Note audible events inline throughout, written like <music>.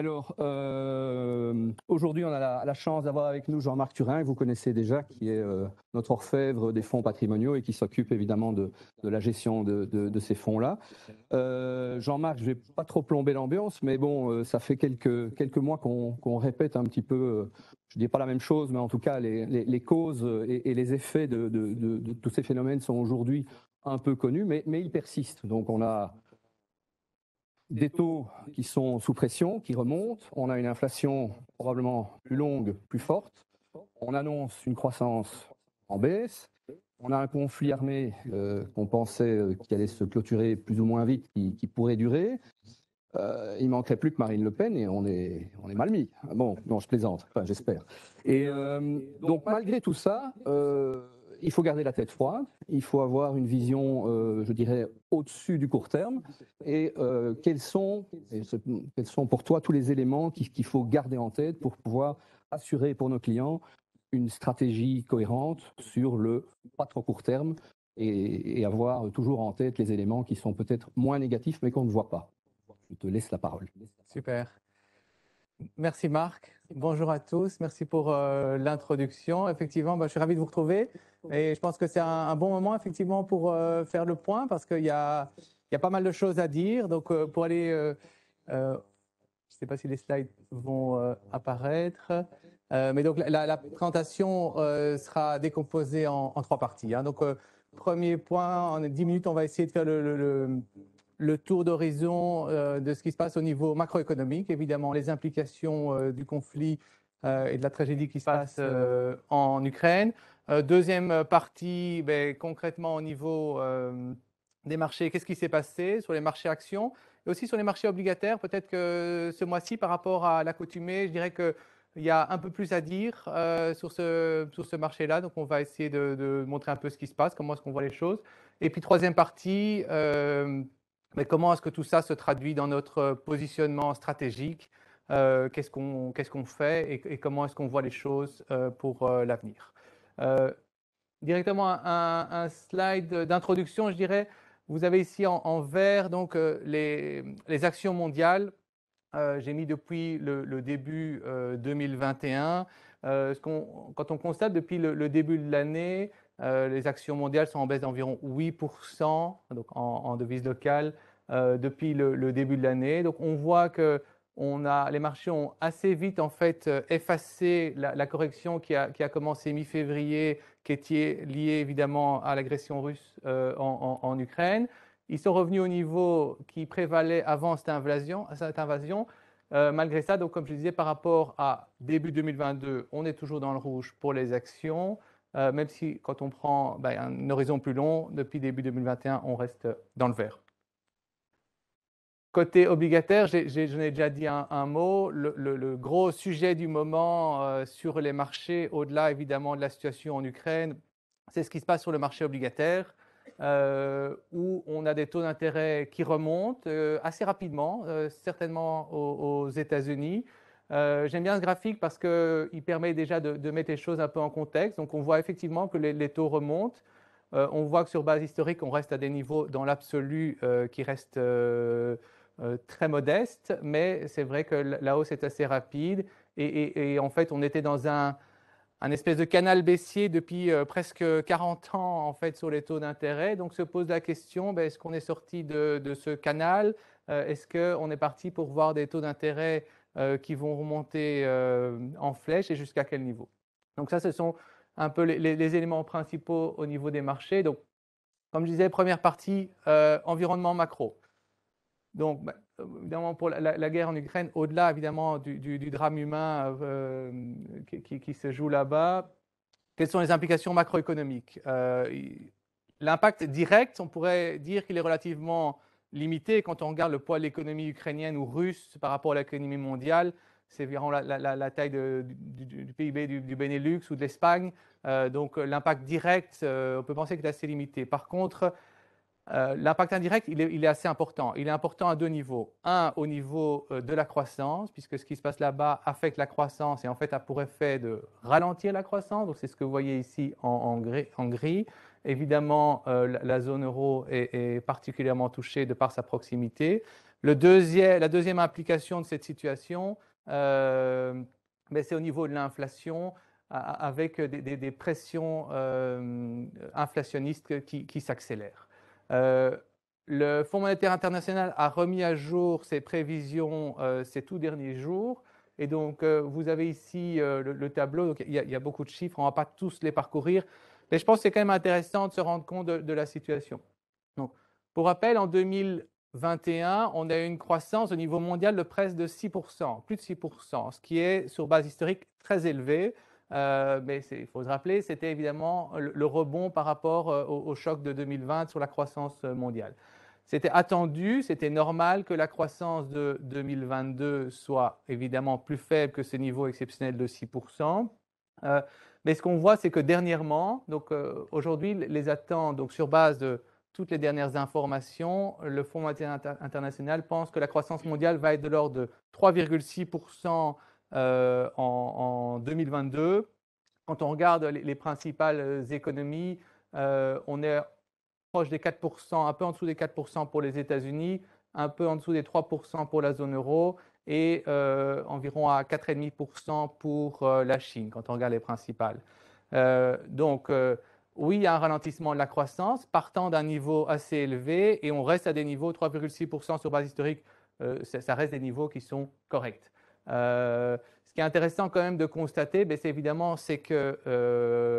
Alors, euh, aujourd'hui, on a la, chance d'avoir avec nous Jean-Marc Turin, que vous connaissez déjà, qui est euh, notre orfèvre des fonds patrimoniaux et qui s'occupe évidemment de, la gestion de, ces fonds-là. Euh, Jean-Marc, je ne vais pas trop plomber l'ambiance, mais bon, ça fait quelques, quelques mois qu'on répète un petit peu, je ne dis pas la même chose, mais en tout cas, les, causes et, les effets de, tous ces phénomènes sont aujourd'hui un peu connus, mais, mais ils persistent. Donc, on a des taux qui sont sous pression, qui remontent. On a une inflation probablement plus longue, plus forte. On annonce une croissance en baisse. On a un conflit armé euh, qu'on pensait qu'il euh, qui allait se clôturer plus ou moins vite, qui, pourrait durer. Euh, il manquerait plus que Marine Le Pen et on est, on est mal mis. Bon, non, je plaisante, enfin, j'espère. Et euh, donc, malgré tout ça, il faut garder la tête froide, il faut avoir une vision, euh, je dirais, au-dessus du court terme. Et euh, quels, sont, sont pour toi tous les éléments qu'il faut garder en tête pour pouvoir assurer pour nos clients une stratégie cohérente sur le pas trop court terme et, et avoir toujours en tête les éléments qui sont peut-être moins négatifs mais qu'on ne voit pas Je te laisse la parole. Super. Merci Marc. Bonjour à tous. Merci pour euh, l'introduction. Effectivement, bah, je suis ravi de vous retrouver. Et je pense que c'est un, bon moment, effectivement, pour euh, faire le point parce qu'il y, y a, pas mal de choses à dire. Donc, euh, pour aller. je ne sais pas si les slides vont apparaître. mais donc, la, présentation sera décomposée en, trois parties. Hein. Donc, premier point, en dix minutes, on va essayer de faire le le tour d'horizon euh, de ce qui se passe au niveau macroéconomique, évidemment les implications euh, du conflit euh, et de la tragédie qui se passe en Ukraine. deuxième partie, ben, concrètement au niveau des marchés, qu'est-ce qui s'est passé sur les marchés actions et aussi sur les marchés obligataires. Peut-être que ce mois-ci, par rapport à l'accoutumée, je dirais qu'il y a un peu plus à dire sur ce, sur ce marché-là. Donc, on va essayer de, montrer un peu ce qui se passe, comment est-ce qu'on voit les choses. Et puis, troisième partie, mais comment est-ce que tout ça se traduit dans notre euh, positionnement stratégique euh, Qu'est-ce qu'on fait et, comment est-ce qu'on voit les choses euh, pour l'avenir Directement un, un slide d'introduction, je dirais. Vous avez ici en, vert donc les, les, actions mondiales. J'ai mis depuis le, début 2021. quand on constate depuis le début de l'année, euh, les actions mondiales sont en baisse d'environ 8% donc en, en devise locale euh, depuis le, début de l'année. Donc on voit que les marchés ont assez vite en fait euh, effacé la, correction qui a, commencé mi-février, qui était liée évidemment à l'agression russe en, Ukraine. Ils sont revenus au niveau qui prévalait avant cette invasion. Cette invasion. malgré ça, donc comme je disais, par rapport à début 2022, on est toujours dans le rouge pour les actions. Euh, même si quand on prend ben, un horizon plus long, depuis début 2021, on reste dans le vert. Côté obligataire, j'en ai, déjà dit un, mot. Le, gros sujet du moment euh, sur les marchés, au-delà évidemment de la situation en Ukraine, c'est ce qui se passe sur le marché obligataire, euh, où on a des taux d'intérêt qui remontent assez rapidement, certainement aux, aux États-Unis. Euh, j'aime bien ce graphique parce qu'il permet déjà de, mettre les choses un peu en contexte. Donc on voit effectivement que les, taux remontent. Euh, on voit que sur base historique, on reste à des niveaux dans l'absolu euh, qui restent très modestes, mais c'est vrai que la hausse est assez rapide. Et, en fait, on était dans un, espèce de canal baissier depuis presque 40 ans en fait, sur les taux d'intérêt. Donc se pose la question, ben, est-ce qu'on est sorti de, de, ce canal Est-ce qu'on est parti pour voir des taux d'intérêt euh, qui vont remonter euh, en flèche et jusqu'à quel niveau. Donc ça, ce sont un peu les, éléments principaux au niveau des marchés. Donc, comme je disais, première partie, euh, environnement macro. Donc, bah, évidemment, pour la, guerre en Ukraine, au-delà évidemment du, drame humain qui, se joue là-bas, quelles sont les implications macroéconomiques L'impact direct, on pourrait dire qu'il est relativement limité. Quand on regarde le poids de l'économie ukrainienne ou russe par rapport à l'économie mondiale, c'est environ la, la, taille de, du, PIB du, Benelux ou de l'Espagne. Euh, donc euh, l'impact direct, euh, on peut penser qu'il est assez limité. Par contre, l'impact indirect, il est, assez important. Il est important à deux niveaux. Un, au niveau de la croissance, puisque ce qui se passe là-bas affecte la croissance et en fait a pour effet de ralentir la croissance. Donc c'est ce que vous voyez ici en, En gris. Évidemment, euh, la zone euro est, particulièrement touchée de par sa proximité. la deuxième implication de cette situation, euh, ben, c'est au niveau de l'inflation avec des, pressions euh, inflationnistes qui, s'accélèrent. le Fonds monétaire international a remis à jour ses prévisions ces tout derniers jours. Et donc, vous avez ici le, tableau. il, y a, beaucoup de chiffres. On ne va pas tous les parcourir. Mais je pense que c'est quand même intéressant de se rendre compte de, la situation. Donc, pour rappel, en 2021, on a eu une croissance au niveau mondial de presque 6%, plus de 6%, ce qui est sur base historique très élevé. Euh, mais il faut se rappeler, c'était évidemment le, rebond par rapport euh, au, choc de 2020 sur la croissance mondiale. C'était attendu, c'était normal que la croissance de 2022 soit évidemment plus faible que ce niveau exceptionnel de 6%. Mais ce qu'on voit, c'est que dernièrement, donc euh, aujourd'hui, les attentes, donc sur base de toutes les dernières informations, le Fonds monétaire international pense que la croissance mondiale va être de l'ordre de 3,6% euh, en, 2022. Quand on regarde les, principales économies, euh, on est proche des 4%, un peu en dessous des 4% pour les États-Unis, un peu en dessous des 3% pour la zone euro et euh, environ à 4,5% pour euh, la Chine, quand on regarde les principales. Euh, donc, oui, il y a un ralentissement de la croissance, partant d'un niveau assez élevé, et on reste à des niveaux 3,6% sur base historique, ça, reste des niveaux qui sont corrects. ce qui est intéressant quand même de constater, ben, c'est évidemment c'est que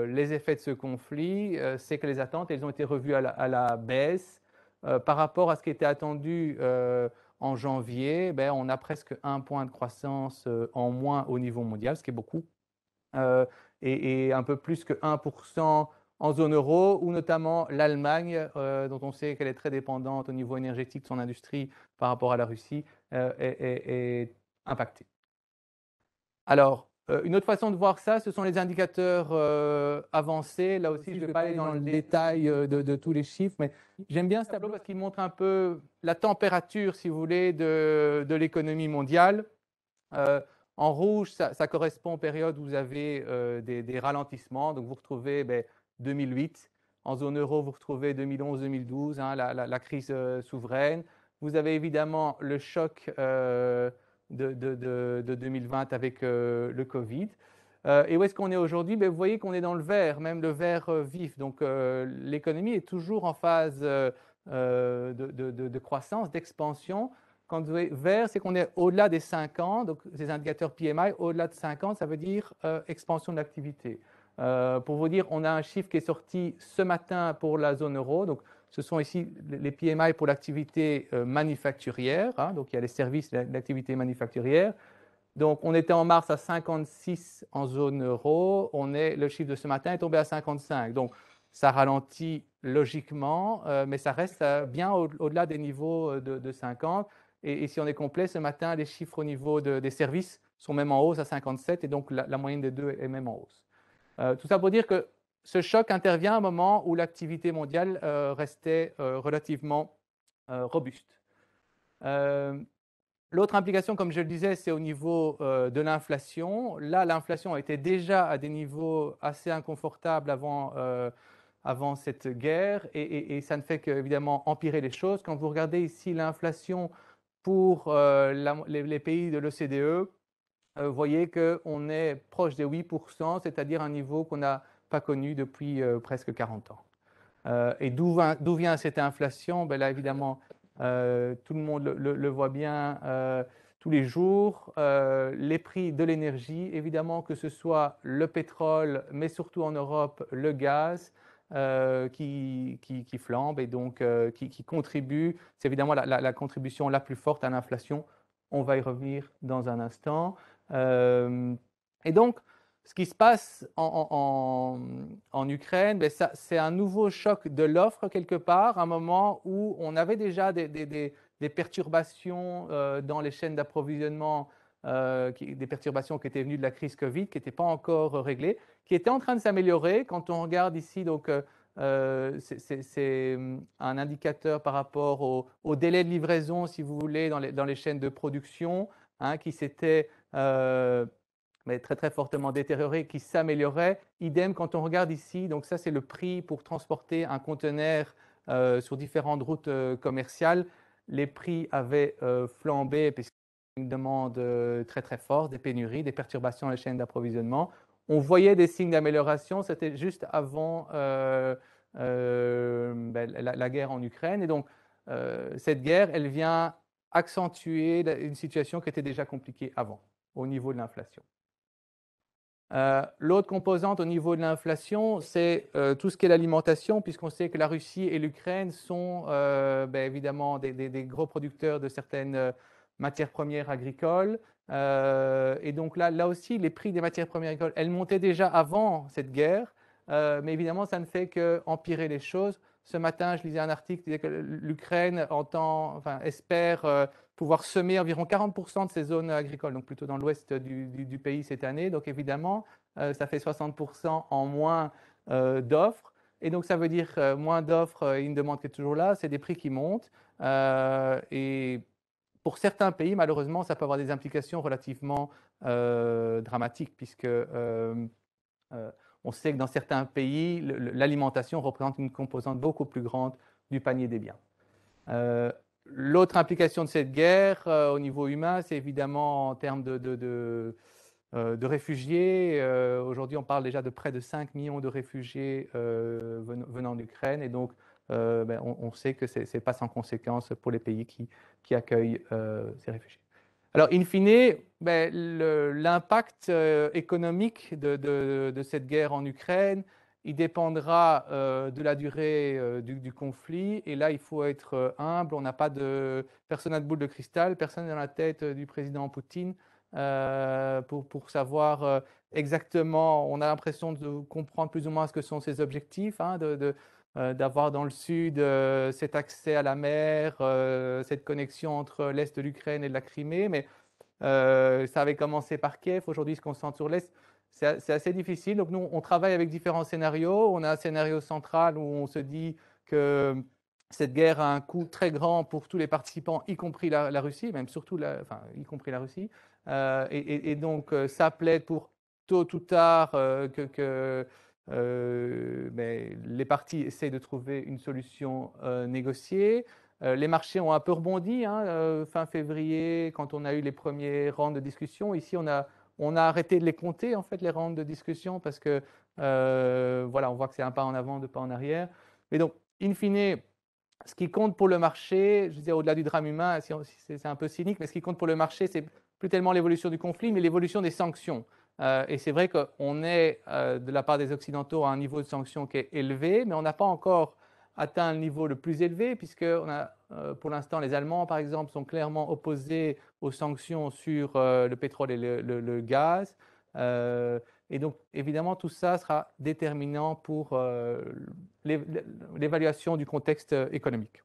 les effets de ce conflit, c'est que les attentes, elles ont été revues à la, à la baisse par rapport à ce qui était attendu en janvier, ben, on a presque un point de croissance euh, en moins au niveau mondial, ce qui est beaucoup, euh, et, un peu plus que 1% en zone euro, où notamment l'Allemagne, euh, dont on sait qu'elle est très dépendante au niveau énergétique de son industrie par rapport à la Russie, est, est impactée. Alors, euh, une autre façon de voir ça, ce sont les indicateurs euh, avancés. Là aussi, je ne vais pas aller dans le détail euh, de, tous les chiffres, mais j'aime bien ce tableau parce qu'il montre un peu la température, si vous voulez, de, de l'économie mondiale. en rouge, ça, correspond aux périodes où vous avez des, ralentissements. Donc, vous retrouvez 2008. Ben, en zone euro, vous retrouvez 2011-2012, hein, la, crise souveraine. Vous avez évidemment le choc de, 2020 avec euh, le Covid. Euh, et où est-ce qu'on est, aujourd'hui ben, Vous voyez qu'on est dans le vert, même le vert euh, vif. Donc l'économie est toujours en phase de, croissance, d'expansion. Quand vous voyez vert, c'est qu'on est, au-delà des 5 ans. Donc ces indicateurs PMI, au-delà de 5 ans, ça veut dire expansion de l'activité. pour vous dire, on a un chiffre qui est sorti ce matin pour la zone euro. Donc, ce sont ici les PMI pour l'activité euh, manufacturière. Hein. donc, il y a les services l'activité manufacturière. Donc, on était en mars à 56 en zone euro. On est, le chiffre de ce matin est tombé à 55. Donc, ça ralentit logiquement, euh, mais ça reste euh, bien au-delà des niveaux de, 50. Et, si on est complet, ce matin, les chiffres au niveau des services sont même en hausse à 57, et donc la, moyenne des deux est même en hausse. tout ça pour dire que ce choc intervient à un moment où l'activité mondiale euh, restait euh, relativement euh, robuste. L'autre implication, comme je le disais, c'est au niveau de l'inflation. Là, l'inflation était déjà à des niveaux assez inconfortables avant, avant cette guerre et, ça ne fait qu'évidemment empirer les choses. Quand vous regardez ici l'inflation pour les, les, pays de l'OCDE, vous voyez qu'on est proche des 8%, c'est-à-dire un niveau qu'on a pas connu depuis euh, presque 40 ans. Euh, et d'où vient cette inflation ben Là, évidemment, euh, tout le monde le, voit bien tous les jours, les prix de l'énergie, évidemment que ce soit le pétrole, mais surtout en Europe, le gaz. qui, qui, flambe et donc qui, contribue. C'est évidemment la, la, contribution la plus forte à l'inflation. On va y revenir dans un instant. et donc, ce qui se passe en, Ukraine, ben, c'est un nouveau choc de l'offre quelque part, un moment où on avait déjà des, perturbations euh, dans les chaînes d'approvisionnement, euh, des perturbations qui étaient venues de la crise Covid, qui n'étaient pas encore euh, réglées, qui étaient en train de s'améliorer. Quand on regarde ici, donc c'est un indicateur par rapport au, délai de livraison, si vous voulez, dans les, dans les chaînes de production, hein, qui s'était mais très très fortement détérioré, qui s'améliorait. Idem quand on regarde ici, donc ça c'est le prix pour transporter un conteneur euh, sur différentes routes euh, commerciales. Les prix avaient euh, flambé puisqu'il y a une demande euh, très très forte, des pénuries, des perturbations à la chaîne d'approvisionnement. On voyait des signes d'amélioration, c'était juste avant ben, la, la, guerre en Ukraine. Et donc cette guerre, elle vient accentuer une situation qui était déjà compliquée avant au niveau de l'inflation. Euh, l'autre composante au niveau de l'inflation, c'est euh, tout ce qui est l'alimentation, puisqu'on sait que la Russie et l'Ukraine sont euh, ben, évidemment des, gros producteurs de certaines matières premières agricoles. et donc là, là aussi, les prix des matières premières agricoles, elles montaient déjà avant cette guerre, mais évidemment, ça ne fait qu'empirer les choses. Ce matin, je lisais un article qui disait que l'Ukraine enfin, espère pouvoir semer environ 40% de ces zones agricoles, donc plutôt dans l'ouest du, pays cette année. Donc évidemment, euh, ça fait 60% en moins euh, d'offres. Et donc ça veut dire euh, moins d'offres et une demande qui est toujours là, c'est des prix qui montent. et pour certains pays, malheureusement, ça peut avoir des implications relativement dramatiques, puisque on sait que dans certains pays, l'alimentation représente une composante beaucoup plus grande du panier des biens. L'autre implication de cette guerre euh, au niveau humain, c'est évidemment en termes de, euh, réfugiés. Euh, aujourd'hui, on parle déjà de près de 5 millions de réfugiés venant, d'Ukraine. Et donc, ben, on, sait que ce n'est pas sans conséquence pour les pays qui, accueillent ces réfugiés. Alors, in fine, ben, l'impact économique de, cette guerre en Ukraine, il dépendra euh, de la durée euh, du, conflit. Et là, il faut être euh, humble. On n'a pas de personne à de boule de cristal, personne dans la tête du président Poutine pour, pour, savoir exactement. On a l'impression de comprendre plus ou moins ce que sont ses objectifs, hein, d'avoir dans le sud cet accès à la mer, cette connexion entre l'est de l'Ukraine et de la Crimée. Mais ça avait commencé par Kiev. Aujourd'hui, ce se concentre sur l'est c'est assez difficile. Donc nous, on travaille avec différents scénarios. On a un scénario central où on se dit que euh, cette guerre a un coût très grand pour tous les participants, y compris la, Russie, même surtout, la, enfin, y compris la Russie. Euh, et, donc euh, ça plaît pour tôt ou tard que, ben, les partis essayent de trouver une solution négociée. les marchés ont un peu rebondi hein, fin février, quand on a eu les premiers rangs de discussion. Ici, on a on a arrêté de les compter, en fait, les rounds de discussion, parce que, euh, voilà, on voit que c'est un pas en avant, deux pas en arrière. Mais donc, in fine, ce qui compte pour le marché, je veux dire, au-delà du drame humain, c'est un peu cynique, mais ce qui compte pour le marché, c'est plus tellement l'évolution du conflit, mais l'évolution des sanctions. Euh, et c'est vrai qu'on est, euh, de la part des Occidentaux, à un niveau de sanctions qui est élevé, mais on n'a pas encore atteint le niveau le plus élevé, puisqu'on a euh, pour l'instant, les Allemands, par exemple, sont clairement opposés aux sanctions sur euh, le pétrole et le, gaz. Euh, et donc, évidemment, tout ça sera déterminant pour l'évaluation du contexte économique.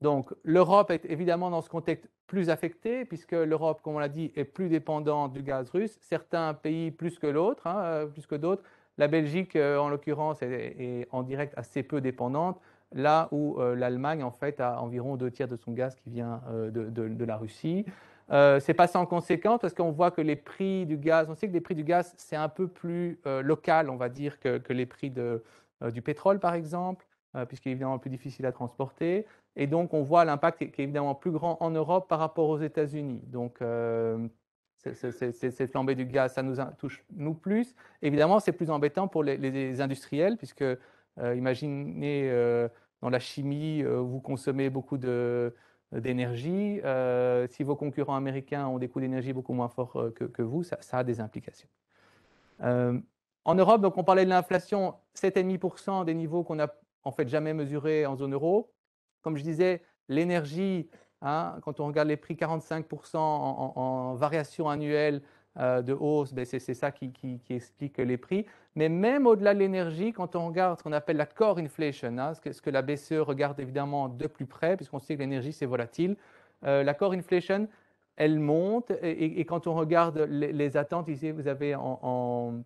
Donc, l'Europe est évidemment dans ce contexte plus affectée, puisque l'Europe, comme on l'a dit, est plus dépendante du gaz russe. Certains pays plus que l'autre, hein, plus que d'autres, la Belgique, euh, en l'occurrence, est, en direct assez peu dépendante, là où euh, l'Allemagne, en fait, a environ deux tiers de son gaz qui vient euh, de, la Russie. c'est pas sans conséquence parce qu'on voit que les prix du gaz, on sait que les prix du gaz, c'est un peu plus local, on va dire, que, les prix de, du pétrole, par exemple, puisqu'il est évidemment plus difficile à transporter. Et donc, on voit l'impact qui est évidemment plus grand en Europe par rapport aux États-Unis. Donc, cette flambée du gaz, ça nous touche nous plus. Évidemment, c'est plus embêtant pour les, industriels, puisque euh, imaginez euh, dans la chimie, euh, vous consommez beaucoup d'énergie. si vos concurrents américains ont des coûts d'énergie beaucoup moins forts que, vous, ça, a des implications. en Europe, donc on parlait de l'inflation, 7,5% des niveaux qu'on n'a en fait jamais mesurés en zone euro. Comme je disais, l'énergie, Hein, quand on regarde les prix 45% en, variation annuelle euh, de hausse, ben, c'est ça qui, explique les prix. Mais même au-delà de l'énergie, quand on regarde ce qu'on appelle la core inflation, hein, ce, que, la BCE regarde évidemment de plus près, puisqu'on sait que l'énergie c'est volatile, euh, la core inflation, elle monte. Et, quand on regarde les, attentes, ici vous avez en,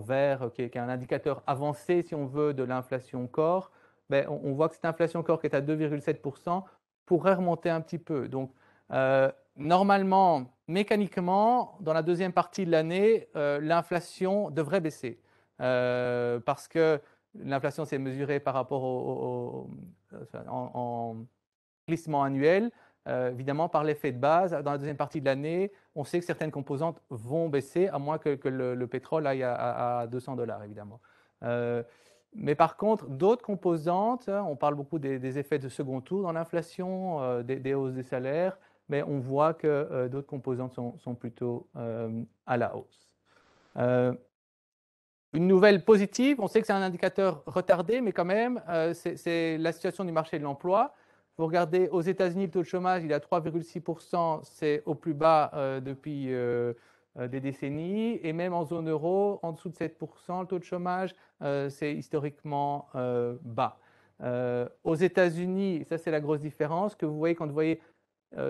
vert, qui est, un indicateur avancé si on veut de l'inflation core, ben, on, on voit que cette inflation core qui est à 2,7%, pourrait remonter un petit peu. Donc, euh, normalement, mécaniquement, dans la deuxième partie de l'année, euh, l'inflation devrait baisser euh, parce que l'inflation s'est mesurée par rapport au, en, glissement annuel. évidemment, par l'effet de base, dans la deuxième partie de l'année, on sait que certaines composantes vont baisser, à moins que, le, pétrole aille à, à 200 dollars, évidemment. Mais par contre, d'autres composantes, hein, on parle beaucoup des, effets de second tour dans l'inflation, euh, des, hausses des salaires, mais on voit que euh, d'autres composantes sont, plutôt euh, à la hausse. une nouvelle positive, on sait que c'est un indicateur retardé, mais quand même, c'est la situation du marché de l'emploi. Vous regardez aux États-Unis, le taux de chômage, il est à 3,6%, c'est au plus bas depuis euh, des décennies, et même en zone euro, en dessous de 7%, le taux de chômage, euh, c'est historiquement euh, bas. aux États-Unis, ça c'est la grosse différence que vous voyez quand vous voyez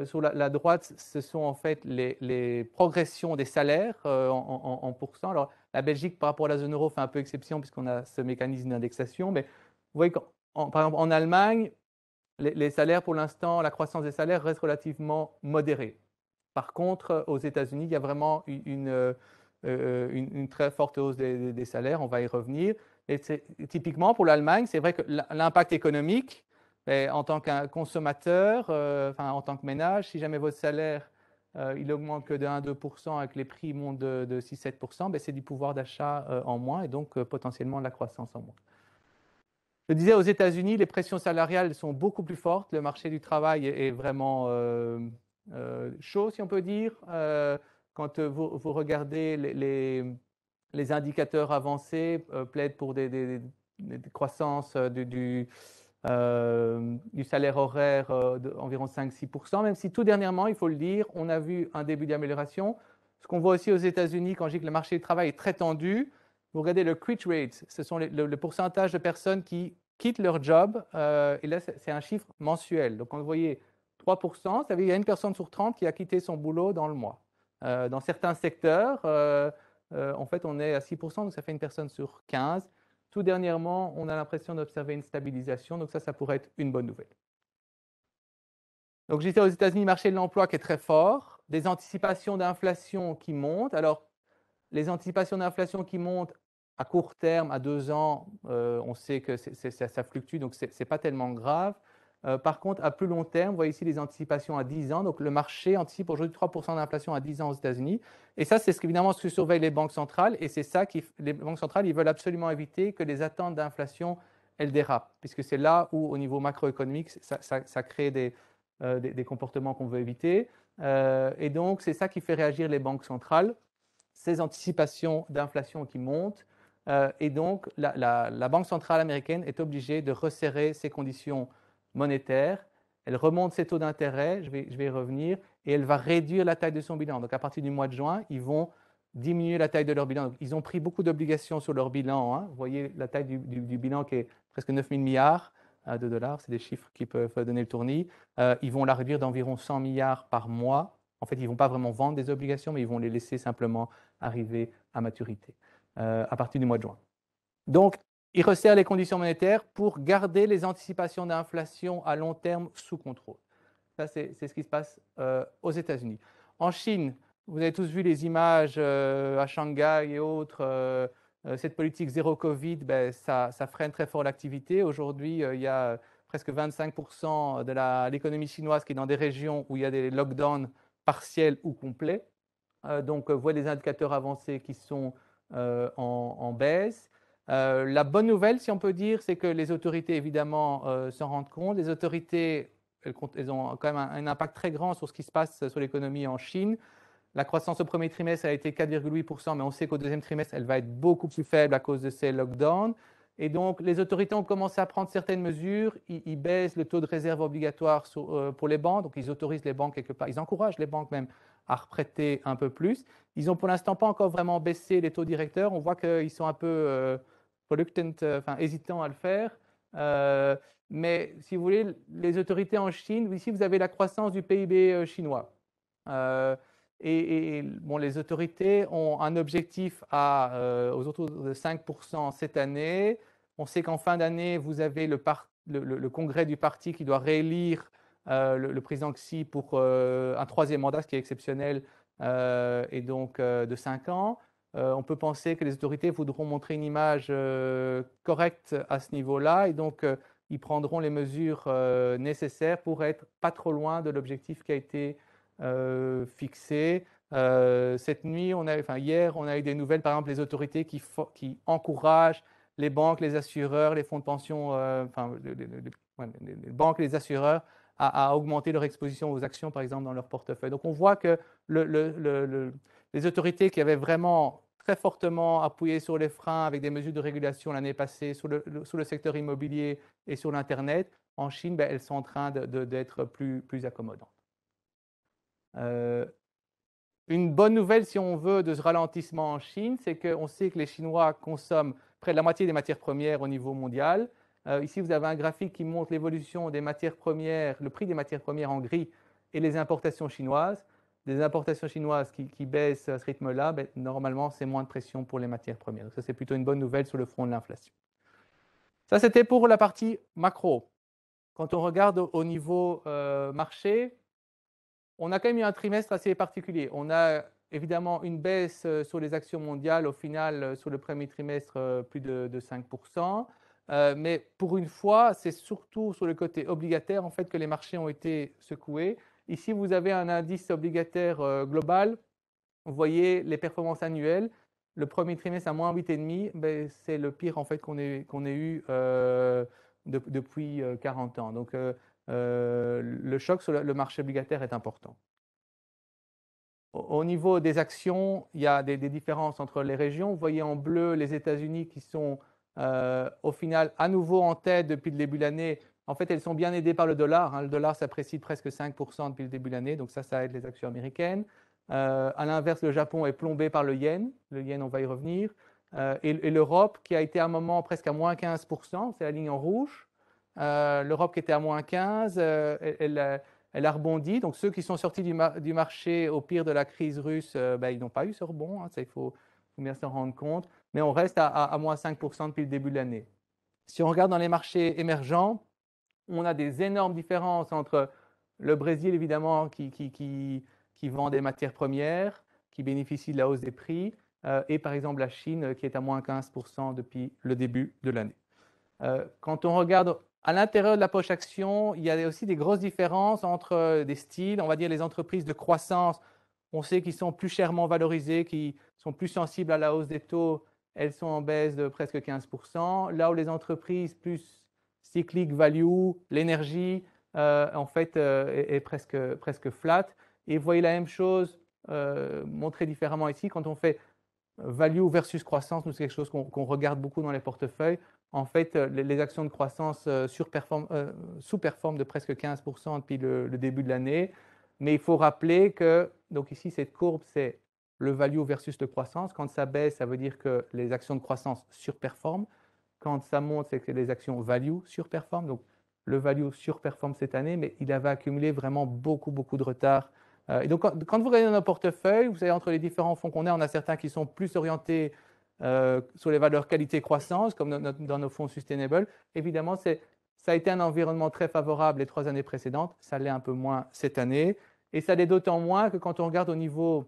sur la, droite, ce sont en fait les, progressions des salaires en, pourcent. Alors, la Belgique, par rapport à la zone euro, fait un peu exception puisqu'on a ce mécanisme d'indexation. Mais vous voyez qu'en en Allemagne, les salaires, pour l'instant, la croissance des salaires reste relativement modérée. Par contre, euh, aux États-Unis, il y a vraiment euh, euh, une, très forte hausse des, salaires, on va y revenir. Et typiquement, pour l'Allemagne, c'est vrai que l'impact économique, ben, en tant qu'un consommateur, enfin, en tant que ménage, si jamais votre salaire il augmente que de 1-2% avec les prix montent de, 6-7%, ben, c'est du pouvoir d'achat en moins et donc potentiellement de la croissance en moins. Je disais, aux États-Unis, les pressions salariales sont beaucoup plus fortes, le marché du travail est vraiment euh, chaud, si on peut dire, euh, quand vous, regardez les, les, indicateurs avancés euh, plaident pour des, croissances du, du salaire horaire d'environ 5-6%, même si tout dernièrement, il faut le dire, on a vu un début d'amélioration. Ce qu'on voit aussi aux États-Unis, quand je dis que le marché du travail est très tendu, vous regardez le quit rate, ce sont les, le, pourcentage de personnes qui quittent leur job, et là, c'est un chiffre mensuel. Donc, quand vous voyez 3%, ça veut dire y a une personne sur 30 qui a quitté son boulot dans le mois. Euh, dans certains secteurs, euh, euh, en fait, on est à 6%, donc ça fait une personne sur 15. Tout dernièrement, on a l'impression d'observer une stabilisation, donc ça, ça pourrait être une bonne nouvelle. Donc j'étais aux États-Unis, marché de l'emploi qui est très fort, des anticipations d'inflation qui montent. Alors, les anticipations d'inflation qui montent à court terme, à deux ans, on sait que ça, ça, fluctue, donc ce n'est pas tellement grave. Euh, par contre, à plus long terme, vous voyez ici les anticipations à 10 ans. Donc, le marché anticipe aujourd'hui 3% d'inflation à 10 ans aux États-Unis. Et ça, c'est ce évidemment ce que surveillent les banques centrales. Et c'est ça que les banques centrales, ils veulent absolument éviter que les attentes d'inflation, elles dérapent. Puisque c'est là où, au niveau macroéconomique, ça, crée euh, des, comportements qu'on veut éviter. Euh, et donc, c'est ça qui fait réagir les banques centrales, ces anticipations d'inflation qui montent. et donc, la, la Banque centrale américaine est obligée de resserrer ses conditions monétaire, elle remonte ses taux d'intérêt, je vais, je vais y revenir, et elle va réduire la taille de son bilan. Donc à partir du mois de juin, ils vont diminuer la taille de leur bilan. ils ont pris beaucoup d'obligations sur leur bilan. Hein. Vous voyez la taille du, bilan qui est presque 9 000 milliards hein, de dollars, c'est des chiffres qui peuvent donner le tournis. Euh, ils vont la réduire d'environ 100 milliards par mois. En fait, ils ne vont pas vraiment vendre des obligations, mais ils vont les laisser simplement arriver à maturité euh, à partir du mois de juin. Donc, il resserre les conditions monétaires pour garder les anticipations d'inflation à long terme sous contrôle. Ça, c'est ce qui se passe euh, aux États-Unis. En Chine, vous avez tous vu les images euh, à Shanghai et autres. Euh, cette politique zéro Covid, ben, ça, freine très fort l'activité. Aujourd'hui, il y a presque 25% de l'économie chinoise qui est dans des régions où il y a des lockdowns partiels ou complets. donc, vous voyez des indicateurs avancés qui sont en, en, baisse. Euh, la bonne nouvelle, si on peut dire, c'est que les autorités, évidemment, euh, s'en rendent compte. Les autorités, elles, ont quand même un, impact très grand sur ce qui se passe euh, sur l'économie en Chine. La croissance au premier trimestre, a été 4,8%, mais on sait qu'au deuxième trimestre, elle va être beaucoup plus faible à cause de ces lockdowns. Et donc, les autorités ont commencé à prendre certaines mesures. Ils, baissent le taux de réserve obligatoire pour les banques. Donc, ils autorisent les banques quelque part. Ils encouragent les banques même à reprêter un peu plus. Ils n'ont pour l'instant pas encore vraiment baissé les taux directeurs. On voit qu'ils sont un peu euh, enfin hésitant à le faire. Euh, mais si vous voulez, les autorités en Chine, ici vous avez la croissance du PIB euh, chinois. et, bon, les autorités ont un objectif à, aux autour de 5% cette année. On sait qu'en fin d'année, vous avez le, le, congrès du parti qui doit réélire le, président Xi pour un troisième mandat, ce qui est exceptionnel, et donc de 5 ans. Euh, on peut penser que les autorités voudront montrer une image euh, correcte à ce niveau-là et donc euh, ils prendront les mesures nécessaires pour être pas trop loin de l'objectif qui a été fixé. cette nuit, on a, enfin, hier, on a eu des nouvelles, par exemple, les autorités qui, encouragent les banques, les assureurs, les fonds de pension, enfin, les, banques, les assureurs à, augmenter leur exposition aux actions, par exemple, dans leur portefeuille. Donc on voit que le les autorités qui avaient vraiment très fortement appuyé sur les freins avec des mesures de régulation l'année passée sur le, secteur immobilier et sur l'Internet, en Chine, ben, elles sont en train d'être plus, accommodantes. Euh, une bonne nouvelle, si on veut, de ce ralentissement en Chine, c'est qu'on sait que les Chinois consomment près de la moitié des matières premières au niveau mondial. Euh, ici, vous avez un graphique qui montre l'évolution des matières premières, le prix des matières premières en gris et les importations chinoises des importations chinoises qui, baissent à ce rythme-là, ben, normalement, c'est moins de pression pour les matières premières. Donc ça, c'est plutôt une bonne nouvelle sur le front de l'inflation. Ça, c'était pour la partie macro. Quand on regarde au, niveau euh, marché, on a quand même eu un trimestre assez particulier. On a évidemment une baisse euh, sur les actions mondiales, au final, euh, sur le premier trimestre, plus de, 5%. mais pour une fois, c'est surtout sur le côté obligataire en fait que les marchés ont été secoués. Ici, vous avez un indice obligataire euh, global. Vous voyez les performances annuelles. Le premier trimestre à moins 8,5, ben, c'est le pire en fait qu'on ait, eu euh, depuis 40 euh, ans. Donc, le choc sur le marché obligataire est important. Au niveau des actions, il y a des, différences entre les régions. Vous voyez en bleu les États-Unis qui sont au final à nouveau en tête depuis le début de l'année, en fait, elles sont bien aidées par le dollar. Hein. Le dollar s'apprécie presque 5% depuis le début de l'année, donc ça, ça aide les actions américaines. Euh, à l'inverse, le Japon est plombé par le yen. Le yen, on va y revenir. Euh, et, l'Europe, qui a été à un moment presque à moins 15%, c'est la ligne en rouge. Euh, L'Europe qui était à moins 15, elle, elle, a rebondi. Donc ceux qui sont sortis du, marché au pire de la crise russe, ben, ils n'ont pas eu ce rebond. Hein. Ça, il faut, bien s'en rendre compte. Mais on reste à, à moins 5% depuis le début de l'année. Si on regarde dans les marchés émergents, on a des énormes différences entre le Brésil, évidemment, qui, qui, qui, vend des matières premières, qui bénéficie de la hausse des prix, euh, et par exemple la Chine, euh, qui est à moins 15% depuis le début de l'année. Euh, quand on regarde à l'intérieur de la poche action, il y a aussi des grosses différences entre des styles, on va dire les entreprises de croissance, on sait qu'ils sont plus chèrement valorisés, qui sont plus sensibles à la hausse des taux, elles sont en baisse de presque 15%, là où les entreprises plus cyclique value, l'énergie, euh, en fait, euh, est, presque, presque flat. Et vous voyez la même chose euh, montrée différemment ici. Quand on fait value versus croissance, c'est quelque chose qu'on regarde beaucoup dans les portefeuilles. En fait, les, actions de croissance sous-performent de presque 15% depuis le, début de l'année. Mais il faut rappeler que, donc ici, cette courbe, c'est le value versus le croissance. Quand ça baisse, ça veut dire que les actions de croissance surperforment. Quand ça monte, c'est que les actions value surperforment. Donc, le value surperforme cette année, mais il avait accumulé vraiment beaucoup, beaucoup de retard. Euh, et donc, quand, vous regardez dans portefeuilles, vous savez, entre les différents fonds qu'on a, on a certains qui sont plus orientés euh, sur les valeurs qualité-croissance, comme dans nos fonds sustainable. Évidemment, ça a été un environnement très favorable les trois années précédentes. Ça l'est un peu moins cette année. Et ça l'est d'autant moins que quand on regarde au niveau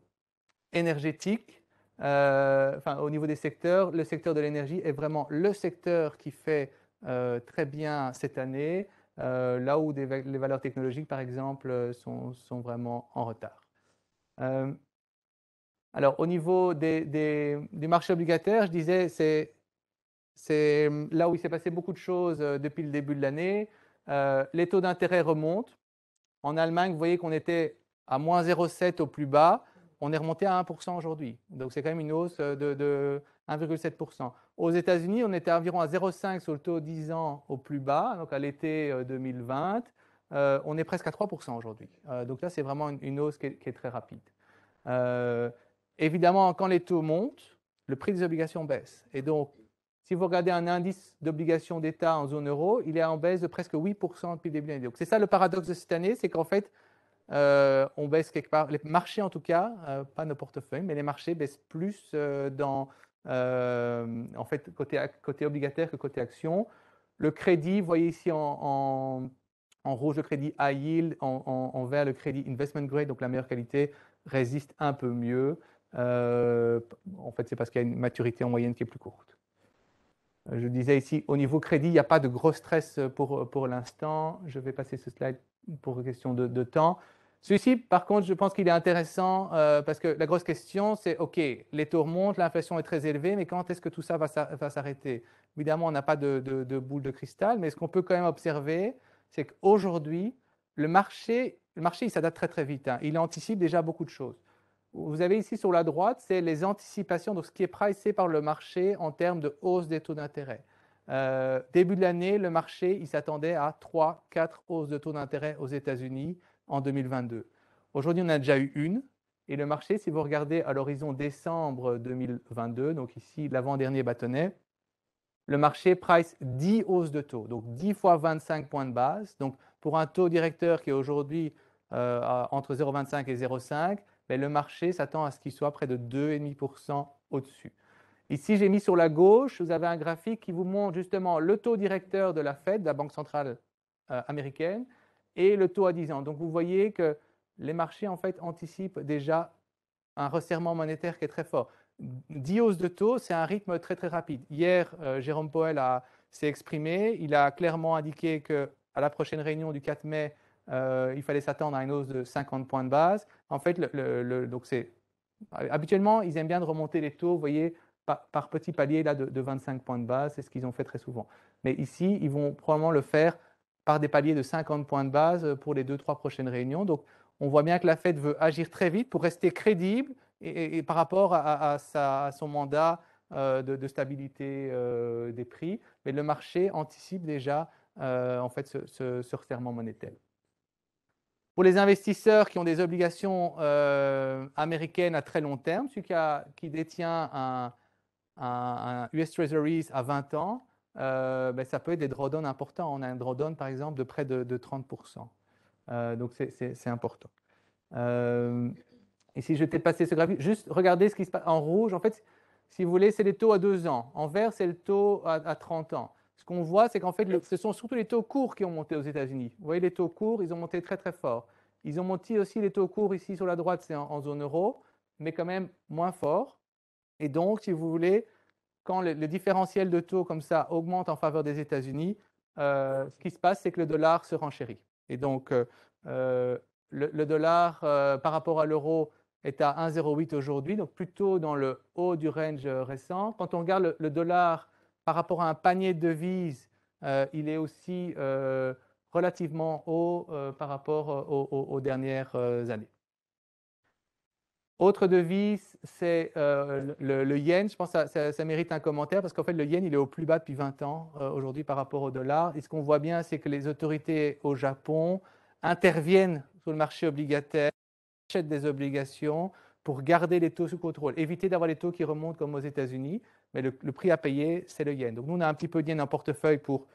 énergétique, euh, au niveau des secteurs, le secteur de l'énergie est vraiment le secteur qui fait euh, très bien cette année, euh, là où les valeurs technologiques, par exemple, sont, vraiment en retard. alors, au niveau des, des, du marché obligataire, je disais, c'est là où il s'est passé beaucoup de choses depuis le début de l'année. les taux d'intérêt remontent. En Allemagne, vous voyez qu'on était à moins 0,7 au plus bas. On est remonté à 1% aujourd'hui. Donc, c'est quand même une hausse euh, de, 1,7%. Aux États-Unis, on était environ à 0,5 sur le taux 10 ans au plus bas, donc à l'été 2020. Euh, euh, on est presque à 3% aujourd'hui. donc là, c'est vraiment une, hausse qui est, très rapide. évidemment, quand les taux montent, le prix des obligations baisse. Et donc, si vous regardez un indice d'obligations d'État en zone euro, il est en baisse de presque 8% depuis le début Donc c'est ça le paradoxe de cette année, c'est qu'en fait, euh, on baisse quelque part, les marchés en tout cas, euh, pas nos portefeuilles, mais les marchés baissent plus euh, dans, en fait, côté, côté obligataire que côté action. Le crédit, vous voyez ici en, rouge le crédit high yield, en, vert le crédit investment grade, donc la meilleure qualité, résiste un peu mieux. en fait, c'est parce qu'il y a une maturité en moyenne qui est plus courte. Je disais ici, au niveau crédit, il n'y a pas de gros stress pour, l'instant. Je vais passer ce slide pour question de temps. Celui-ci, par contre, je pense qu'il est intéressant euh, parce que la grosse question, c'est OK, les taux remontent, l'inflation est très élevée, mais quand est-ce que tout ça va s'arrêter Évidemment, on n'a pas de, boule de cristal, mais ce qu'on peut quand même observer, c'est qu'aujourd'hui, le marché, il s'adapte très très vite. Hein. Il anticipe déjà beaucoup de choses. Vous avez ici sur la droite, c'est les anticipations, de ce qui est pricé par le marché en termes de hausse des taux d'intérêt. Euh, début de l'année, le marché, il s'attendait à 3, 4 hausses de taux d'intérêt aux États-Unis en 2022. Aujourd'hui, on a déjà eu une. Et le marché, si vous regardez à l'horizon décembre 2022, donc ici l'avant-dernier bâtonnet, le marché price 10 hausses de taux, donc 10 fois 25 points de base. Donc pour un taux directeur qui est aujourd'hui euh, entre 0,25 et 0,5, mais ben, le marché s'attend à ce qu'il soit près de 2,5% au-dessus. Ici, j'ai mis sur la gauche, vous avez un graphique qui vous montre justement le taux directeur de la Fed, de la Banque centrale euh, américaine, et le taux à 10 ans. Donc vous voyez que les marchés en fait anticipent déjà un resserrement monétaire qui est très fort. 10 hausses de taux, c'est un rythme très très rapide. Hier, euh, Jérôme Powell s'est exprimé, il a clairement indiqué que à la prochaine réunion du 4 mai, euh, il fallait s'attendre à une hausse de 50 points de base. En fait, c'est habituellement ils aiment bien de remonter les taux, vous voyez, par, petits paliers là de 25 points de base, c'est ce qu'ils ont fait très souvent. Mais ici, ils vont probablement le faire par des paliers de 50 points de base euh, pour les deux trois prochaines réunions. Donc, on voit bien que la Fed veut agir très vite pour rester crédible et, par rapport à, sa, son mandat euh, de, stabilité euh, des prix. Mais le marché anticipe déjà en fait ce, ce, resserrement monétaire. Pour les investisseurs qui ont des obligations américaines à très long terme, celui qui, qui détient un, un US Treasuries à 20 ans, euh, ben, ça peut être des drawdowns importants. On a un drawdown, par exemple, de près de, 30%. Euh, donc, c'est important. Euh, et si je t'ai passé ce graphique, juste regardez ce qui se passe. En rouge, en fait, si vous voulez, c'est les taux à 2 ans. En vert, c'est le taux à, à, 30 ans. Ce qu'on voit, c'est qu'en fait, ce sont surtout les taux courts qui ont monté aux États-Unis. Vous voyez, les taux courts, ils ont monté très, très fort. Ils ont monté aussi les taux courts ici sur la droite, c'est en zone euro, mais quand même moins fort. Et donc, si vous voulez, quand le, différentiel de taux comme ça augmente en faveur des États-Unis, euh, ce qui se passe, c'est que le dollar se renchérit. Et donc, euh, euh, le, dollar par rapport à l'euro est à 1,08 aujourd'hui, donc plutôt dans le haut du range récent. Quand on regarde le, dollar par rapport à un panier de devises, il est aussi relativement haut par rapport aux dernières années. Autre devise, c'est euh, le, yen. Je pense que ça, mérite un commentaire parce qu'en fait, le yen, il est au plus bas depuis 20 ans euh, aujourd'hui par rapport au dollar. Et ce qu'on voit bien, c'est que les autorités au Japon interviennent sur le marché obligataire, achètent des obligations pour garder les taux sous contrôle, éviter d'avoir les taux qui remontent comme aux États-Unis. Mais le, prix à payer, c'est le yen. Donc nous, on a un petit peu de yen en portefeuille pour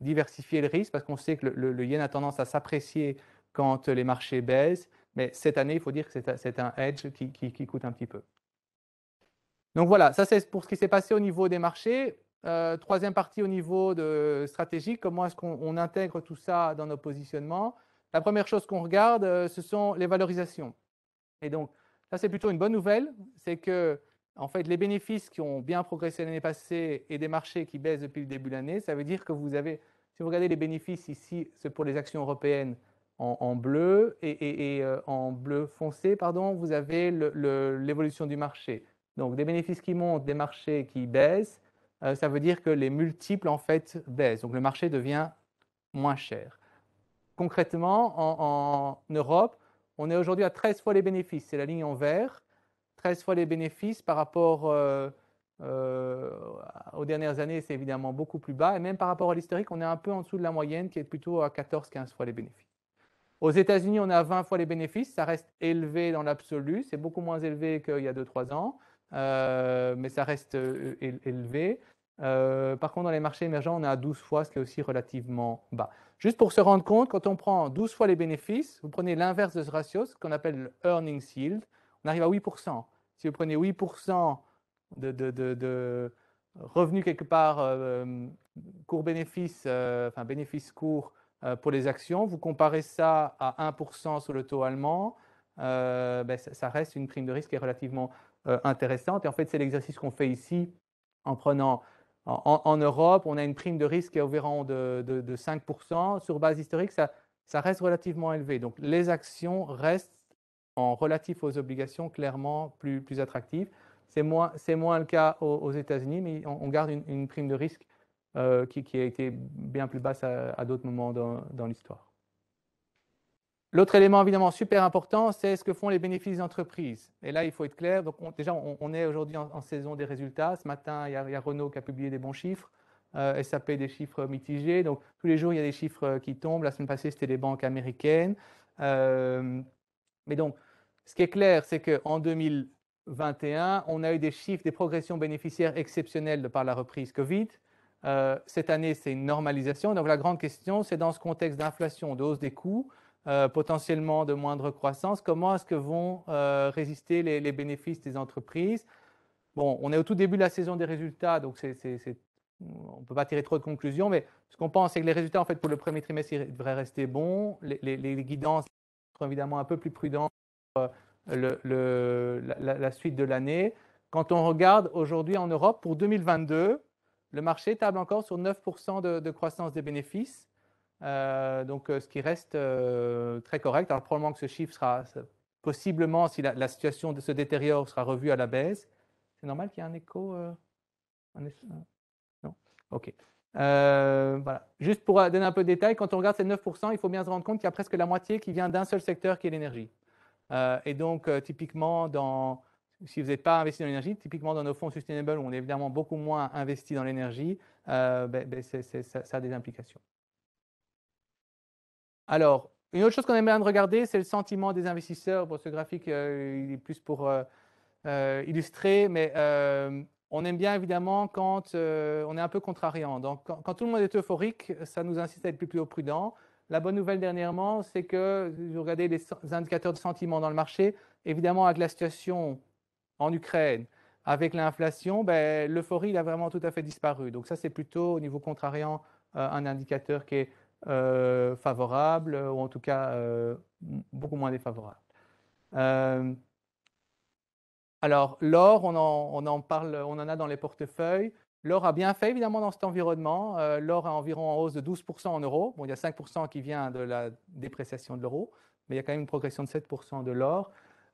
diversifier le risque parce qu'on sait que le yen a tendance à s'apprécier quand les marchés baissent mais cette année, il faut dire que c'est un hedge qui, coûte un petit peu. Donc voilà, ça c'est pour ce qui s'est passé au niveau des marchés. Euh, troisième partie au niveau de stratégie, comment est-ce qu'on intègre tout ça dans nos positionnements La première chose qu'on regarde, euh, ce sont les valorisations. Et donc, ça c'est plutôt une bonne nouvelle, c'est que en fait, les bénéfices qui ont bien progressé l'année passée et des marchés qui baissent depuis le début de l'année, ça veut dire que vous avez, si vous regardez les bénéfices ici, c'est pour les actions européennes, en, bleu et, euh, en bleu foncé, pardon, vous avez l'évolution du marché. Donc des bénéfices qui montent, des marchés qui baissent, euh, ça veut dire que les multiples en fait baissent. Donc le marché devient moins cher. Concrètement, en, Europe, on est aujourd'hui à 13 fois les bénéfices. C'est la ligne en vert. 13 fois les bénéfices par rapport euh, aux dernières années, c'est évidemment beaucoup plus bas. Et même par rapport à l'historique, on est un peu en dessous de la moyenne qui est plutôt à 14-15 fois les bénéfices. Aux États-Unis, on a 20 fois les bénéfices. Ça reste élevé dans l'absolu. C'est beaucoup moins élevé qu'il y a 2-3 ans, euh, mais ça reste euh, élevé. Euh, par contre, dans les marchés émergents, on a 12 fois, ce qui est aussi relativement bas. Juste pour se rendre compte, quand on prend 12 fois les bénéfices, vous prenez l'inverse de ce ratio, ce qu'on appelle le earnings yield, on arrive à 8%. Si vous prenez 8% de, revenus quelque part, court bénéfice, enfin bénéfice court euh, pour les actions. Vous comparez ça à 1% sur le taux allemand, euh, ben, ça reste une prime de risque qui est relativement euh, intéressante. Et en fait, c'est l'exercice qu'on fait ici en prenant. En, Europe, on a une prime de risque qui est environ de, de, 5%. Sur base historique, ça, reste relativement élevé. Donc, les actions restent, en relatif aux obligations, clairement plus, plus attractives. C'est moins, moins, le cas aux, États-Unis, mais on, garde une, prime de risque euh, qui, a été bien plus basse à, d'autres moments dans, l'histoire. L'autre élément évidemment super important, c'est ce que font les bénéfices d'entreprise. Et là, il faut être clair. Donc, déjà, on, est aujourd'hui en, saison des résultats. Ce matin, il y a, Renault qui a publié des bons chiffres. Euh, SAP des chiffres mitigés. Donc, tous les jours, il y a des chiffres euh, qui tombent. La semaine passée, c'était les banques américaines. mais donc, ce qui est clair, c'est qu'en 2021, on a eu des chiffres, des progressions bénéficiaires exceptionnelles de par la reprise Covid. Euh, cette année, c'est une normalisation. Donc la grande question, c'est dans ce contexte d'inflation, de hausse des coûts, euh, potentiellement de moindre croissance, comment est-ce que vont euh, résister les, bénéfices des entreprises Bon, on est au tout début de la saison des résultats, donc on ne peut pas tirer trop de conclusions, mais ce qu'on pense, c'est que les résultats, en fait, pour le premier trimestre, devraient rester bons. Les, guidances sont évidemment un peu plus prudentes pour le, la, suite de l'année. Quand on regarde aujourd'hui en Europe, pour 2022, le marché table encore sur 9% de, croissance des bénéfices, euh, donc euh, ce qui reste euh, très correct. Alors probablement que ce chiffre sera, possiblement, si la, situation se détériore, sera revue à la baisse. C'est normal qu'il y ait un écho Non Ok. voilà. Juste pour donner un peu de détails, quand on regarde ces 9%, il faut bien se rendre compte qu'il y a presque la moitié qui vient d'un seul secteur qui est l'énergie. et donc, typiquement, dans, si vous n'êtes pas investi dans l'énergie, typiquement dans nos fonds sustainable, où on est évidemment beaucoup moins investi dans l'énergie, euh, ben, ben, ça, a des implications. Alors, une autre chose qu'on aime bien regarder, c'est le sentiment des investisseurs. ce graphique, euh, il est plus pour euh, illustrer, mais on aime bien évidemment quand on est un peu contrariant. Donc, quand, tout le monde est euphorique, ça nous incite à être plus, plus prudent. La bonne nouvelle dernièrement, c'est que vous regardez les indicateurs de sentiment dans le marché. Évidemment, avec la situation en Ukraine, avec l'inflation, ben, l'euphorie a vraiment tout à fait disparu. Donc ça, c'est plutôt au niveau contrariant euh, un indicateur qui est euh, favorable ou en tout cas euh, beaucoup moins défavorable. alors l'or, on en, parle, on en a dans les portefeuilles. L'or a bien fait évidemment dans cet environnement. l'or a environ en hausse de 12% en euros. Bon, il y a 5% qui vient de la dépréciation de l'euro, mais il y a quand même une progression de 7% de l'or.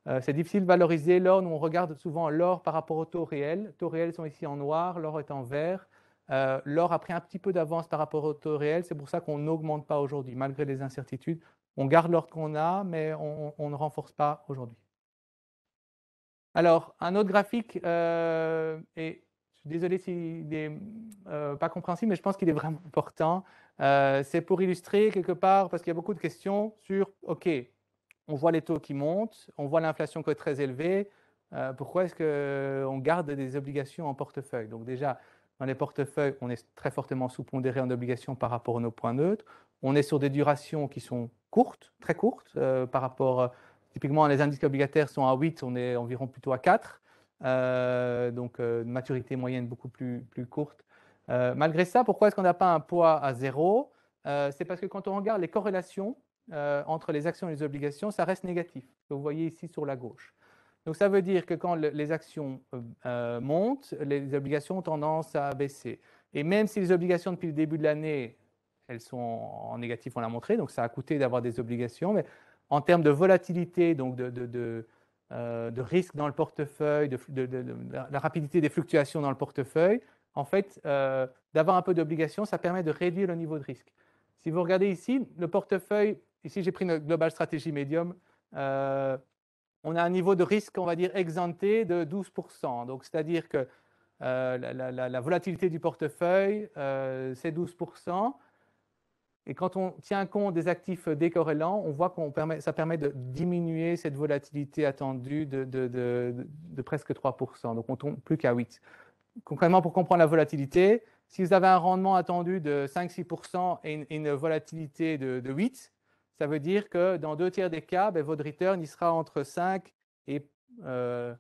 Euh, c'est difficile de valoriser l'or. Nous, on regarde souvent l'or par rapport au taux réel. Taux réels sont ici en noir, l'or est en vert. Euh, l'or a pris un petit peu d'avance par rapport au taux réel. C'est pour ça qu'on n'augmente pas aujourd'hui, malgré les incertitudes. On garde l'or qu'on a, mais on, ne renforce pas aujourd'hui. Alors, un autre graphique, euh, et je suis désolé s'il n'est pas compréhensible, mais je pense qu'il est vraiment important. c'est pour illustrer quelque part, parce qu'il y a beaucoup de questions sur, OK, on voit les taux qui montent, on voit l'inflation qui est très élevée. Euh, pourquoi est-ce qu'on garde des obligations en portefeuille Donc déjà, dans les portefeuilles, on est très fortement sous-pondéré en obligations par rapport à nos points neutres. On est sur des durations qui sont courtes, très courtes, euh, par rapport, euh, typiquement, les indices obligataires sont à 8, on est environ plutôt à 4. donc, maturité moyenne beaucoup plus, plus courte. malgré ça, pourquoi est-ce qu'on n'a pas un poids à zéro C'est parce que quand on regarde les corrélations euh, entre les actions et les obligations, ça reste négatif, vous voyez ici sur la gauche. Donc ça veut dire que quand les actions euh, euh, montent, les obligations ont tendance à baisser. Et même si les obligations depuis le début de l'année, elles sont en, négatif, on l'a montré, donc ça a coûté d'avoir des obligations, mais en termes de volatilité, donc de, de, de, risque dans le portefeuille, de, la rapidité des fluctuations dans le portefeuille, en fait, d'avoir un peu d'obligations, ça permet de réduire le niveau de risque. Si vous regardez ici, le portefeuille Ici, j'ai pris notre globale stratégie médium. Euh, on a un niveau de risque, on va dire, exempté de 12%. Donc, c'est-à-dire que euh, la, volatilité du portefeuille, euh, c'est 12%. Et quand on tient compte des actifs décorrélants, on voit qu'on permet, ça permet de diminuer cette volatilité attendue de, presque 3%. Donc on tombe plus qu'à 8%. Concrètement, pour comprendre la volatilité, si vous avez un rendement attendu de 5-6% et une, volatilité de, 8%, ça veut dire que dans deux tiers des cas, ben, votre return sera entre 5 et 2 euh,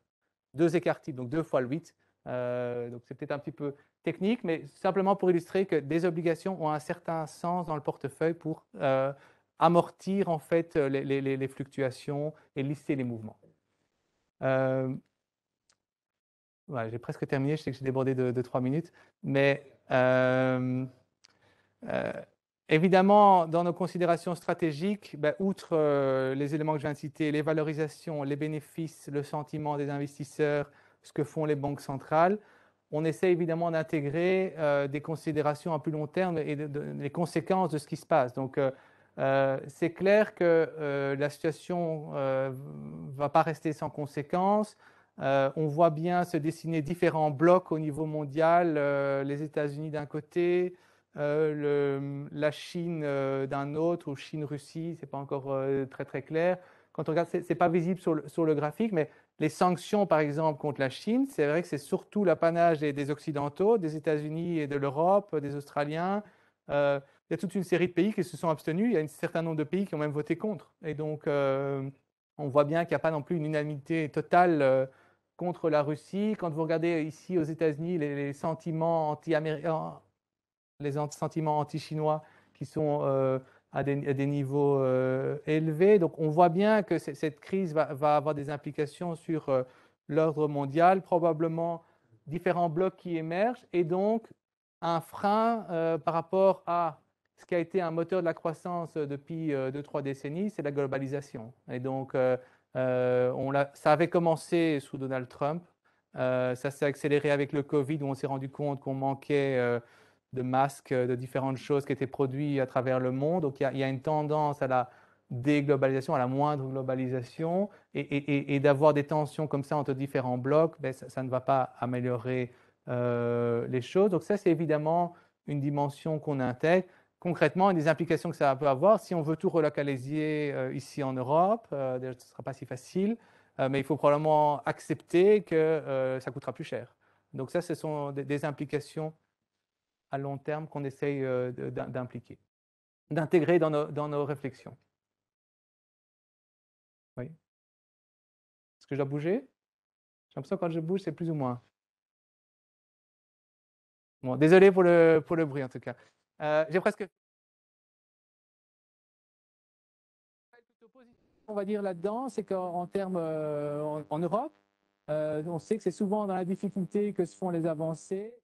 écarts types, donc 2 fois le euh, 8. donc c'est peut-être un petit peu technique, mais simplement pour illustrer que des obligations ont un certain sens dans le portefeuille pour euh, amortir en fait les, fluctuations et lisser les mouvements. j'ai presque terminé, je sais que j'ai débordé de, de 3 minutes, mais Évidemment, dans nos considérations stratégiques, ben, outre euh, les éléments que je viens de citer, les valorisations, les bénéfices, le sentiment des investisseurs, ce que font les banques centrales, on essaie évidemment d'intégrer euh, des considérations à plus long terme et les conséquences de ce qui se passe. Donc, euh, c'est clair que la situation ne va pas rester sans conséquences. on voit bien se dessiner différents blocs au niveau mondial, les États-Unis d'un côté, euh, le, la Chine euh, d'un autre ou Chine-Russie, ce n'est pas encore euh, très très clair. Quand on regarde, ce n'est pas visible sur le, graphique, mais les sanctions, par exemple, contre la Chine, c'est vrai que c'est surtout l'apanage des, des, Occidentaux, des États-Unis et de l'Europe, des Australiens, il y a toute une série de pays qui se sont abstenus. Il y a un certain nombre de pays qui ont même voté contre. Et donc, on voit bien qu'il n'y a pas non plus une unanimité totale contre la Russie. Quand vous regardez ici aux États-Unis les, les sentiments anti-américains, les sentiments anti-chinois qui sont euh, à, des, niveaux euh, élevés. Donc on voit bien que cette crise va, avoir des implications sur euh, l'ordre mondial, probablement différents blocs qui émergent, et donc un frein par rapport à ce qui a été un moteur de la croissance depuis deux, trois décennies, c'est la globalisation. Et donc on ça avait commencé sous Donald Trump. ça s'est accéléré avec le Covid où on s'est rendu compte qu'on manquait de masques, euh, de différentes choses qui étaient produites à travers le monde. Donc il y a, une tendance à la déglobalisation, à la moindre globalisation, et, d'avoir des tensions comme ça entre différents blocs, ben, ça, ne va pas améliorer euh, les choses. Donc ça, c'est évidemment une dimension qu'on intègre. Concrètement, des implications que ça peut avoir, si on veut tout relocaliser euh, ici en Europe, euh, ce ne sera pas si facile, mais il faut probablement accepter que ça coûtera plus cher. Donc ça, ce sont des implications à long terme qu'on essaye euh, d'impliquer, d'intégrer dans nos, dans nos réflexions. Oui. Est-ce que je dois bouger J'ai l'impression que quand je bouge, c'est plus ou moins. Bon, désolé pour le, pour le bruit en tout cas. Euh, j'ai presque. On va dire là-dedans, c'est qu'en termes euh, en, Europe, on sait que c'est souvent dans la difficulté que se font les avancées.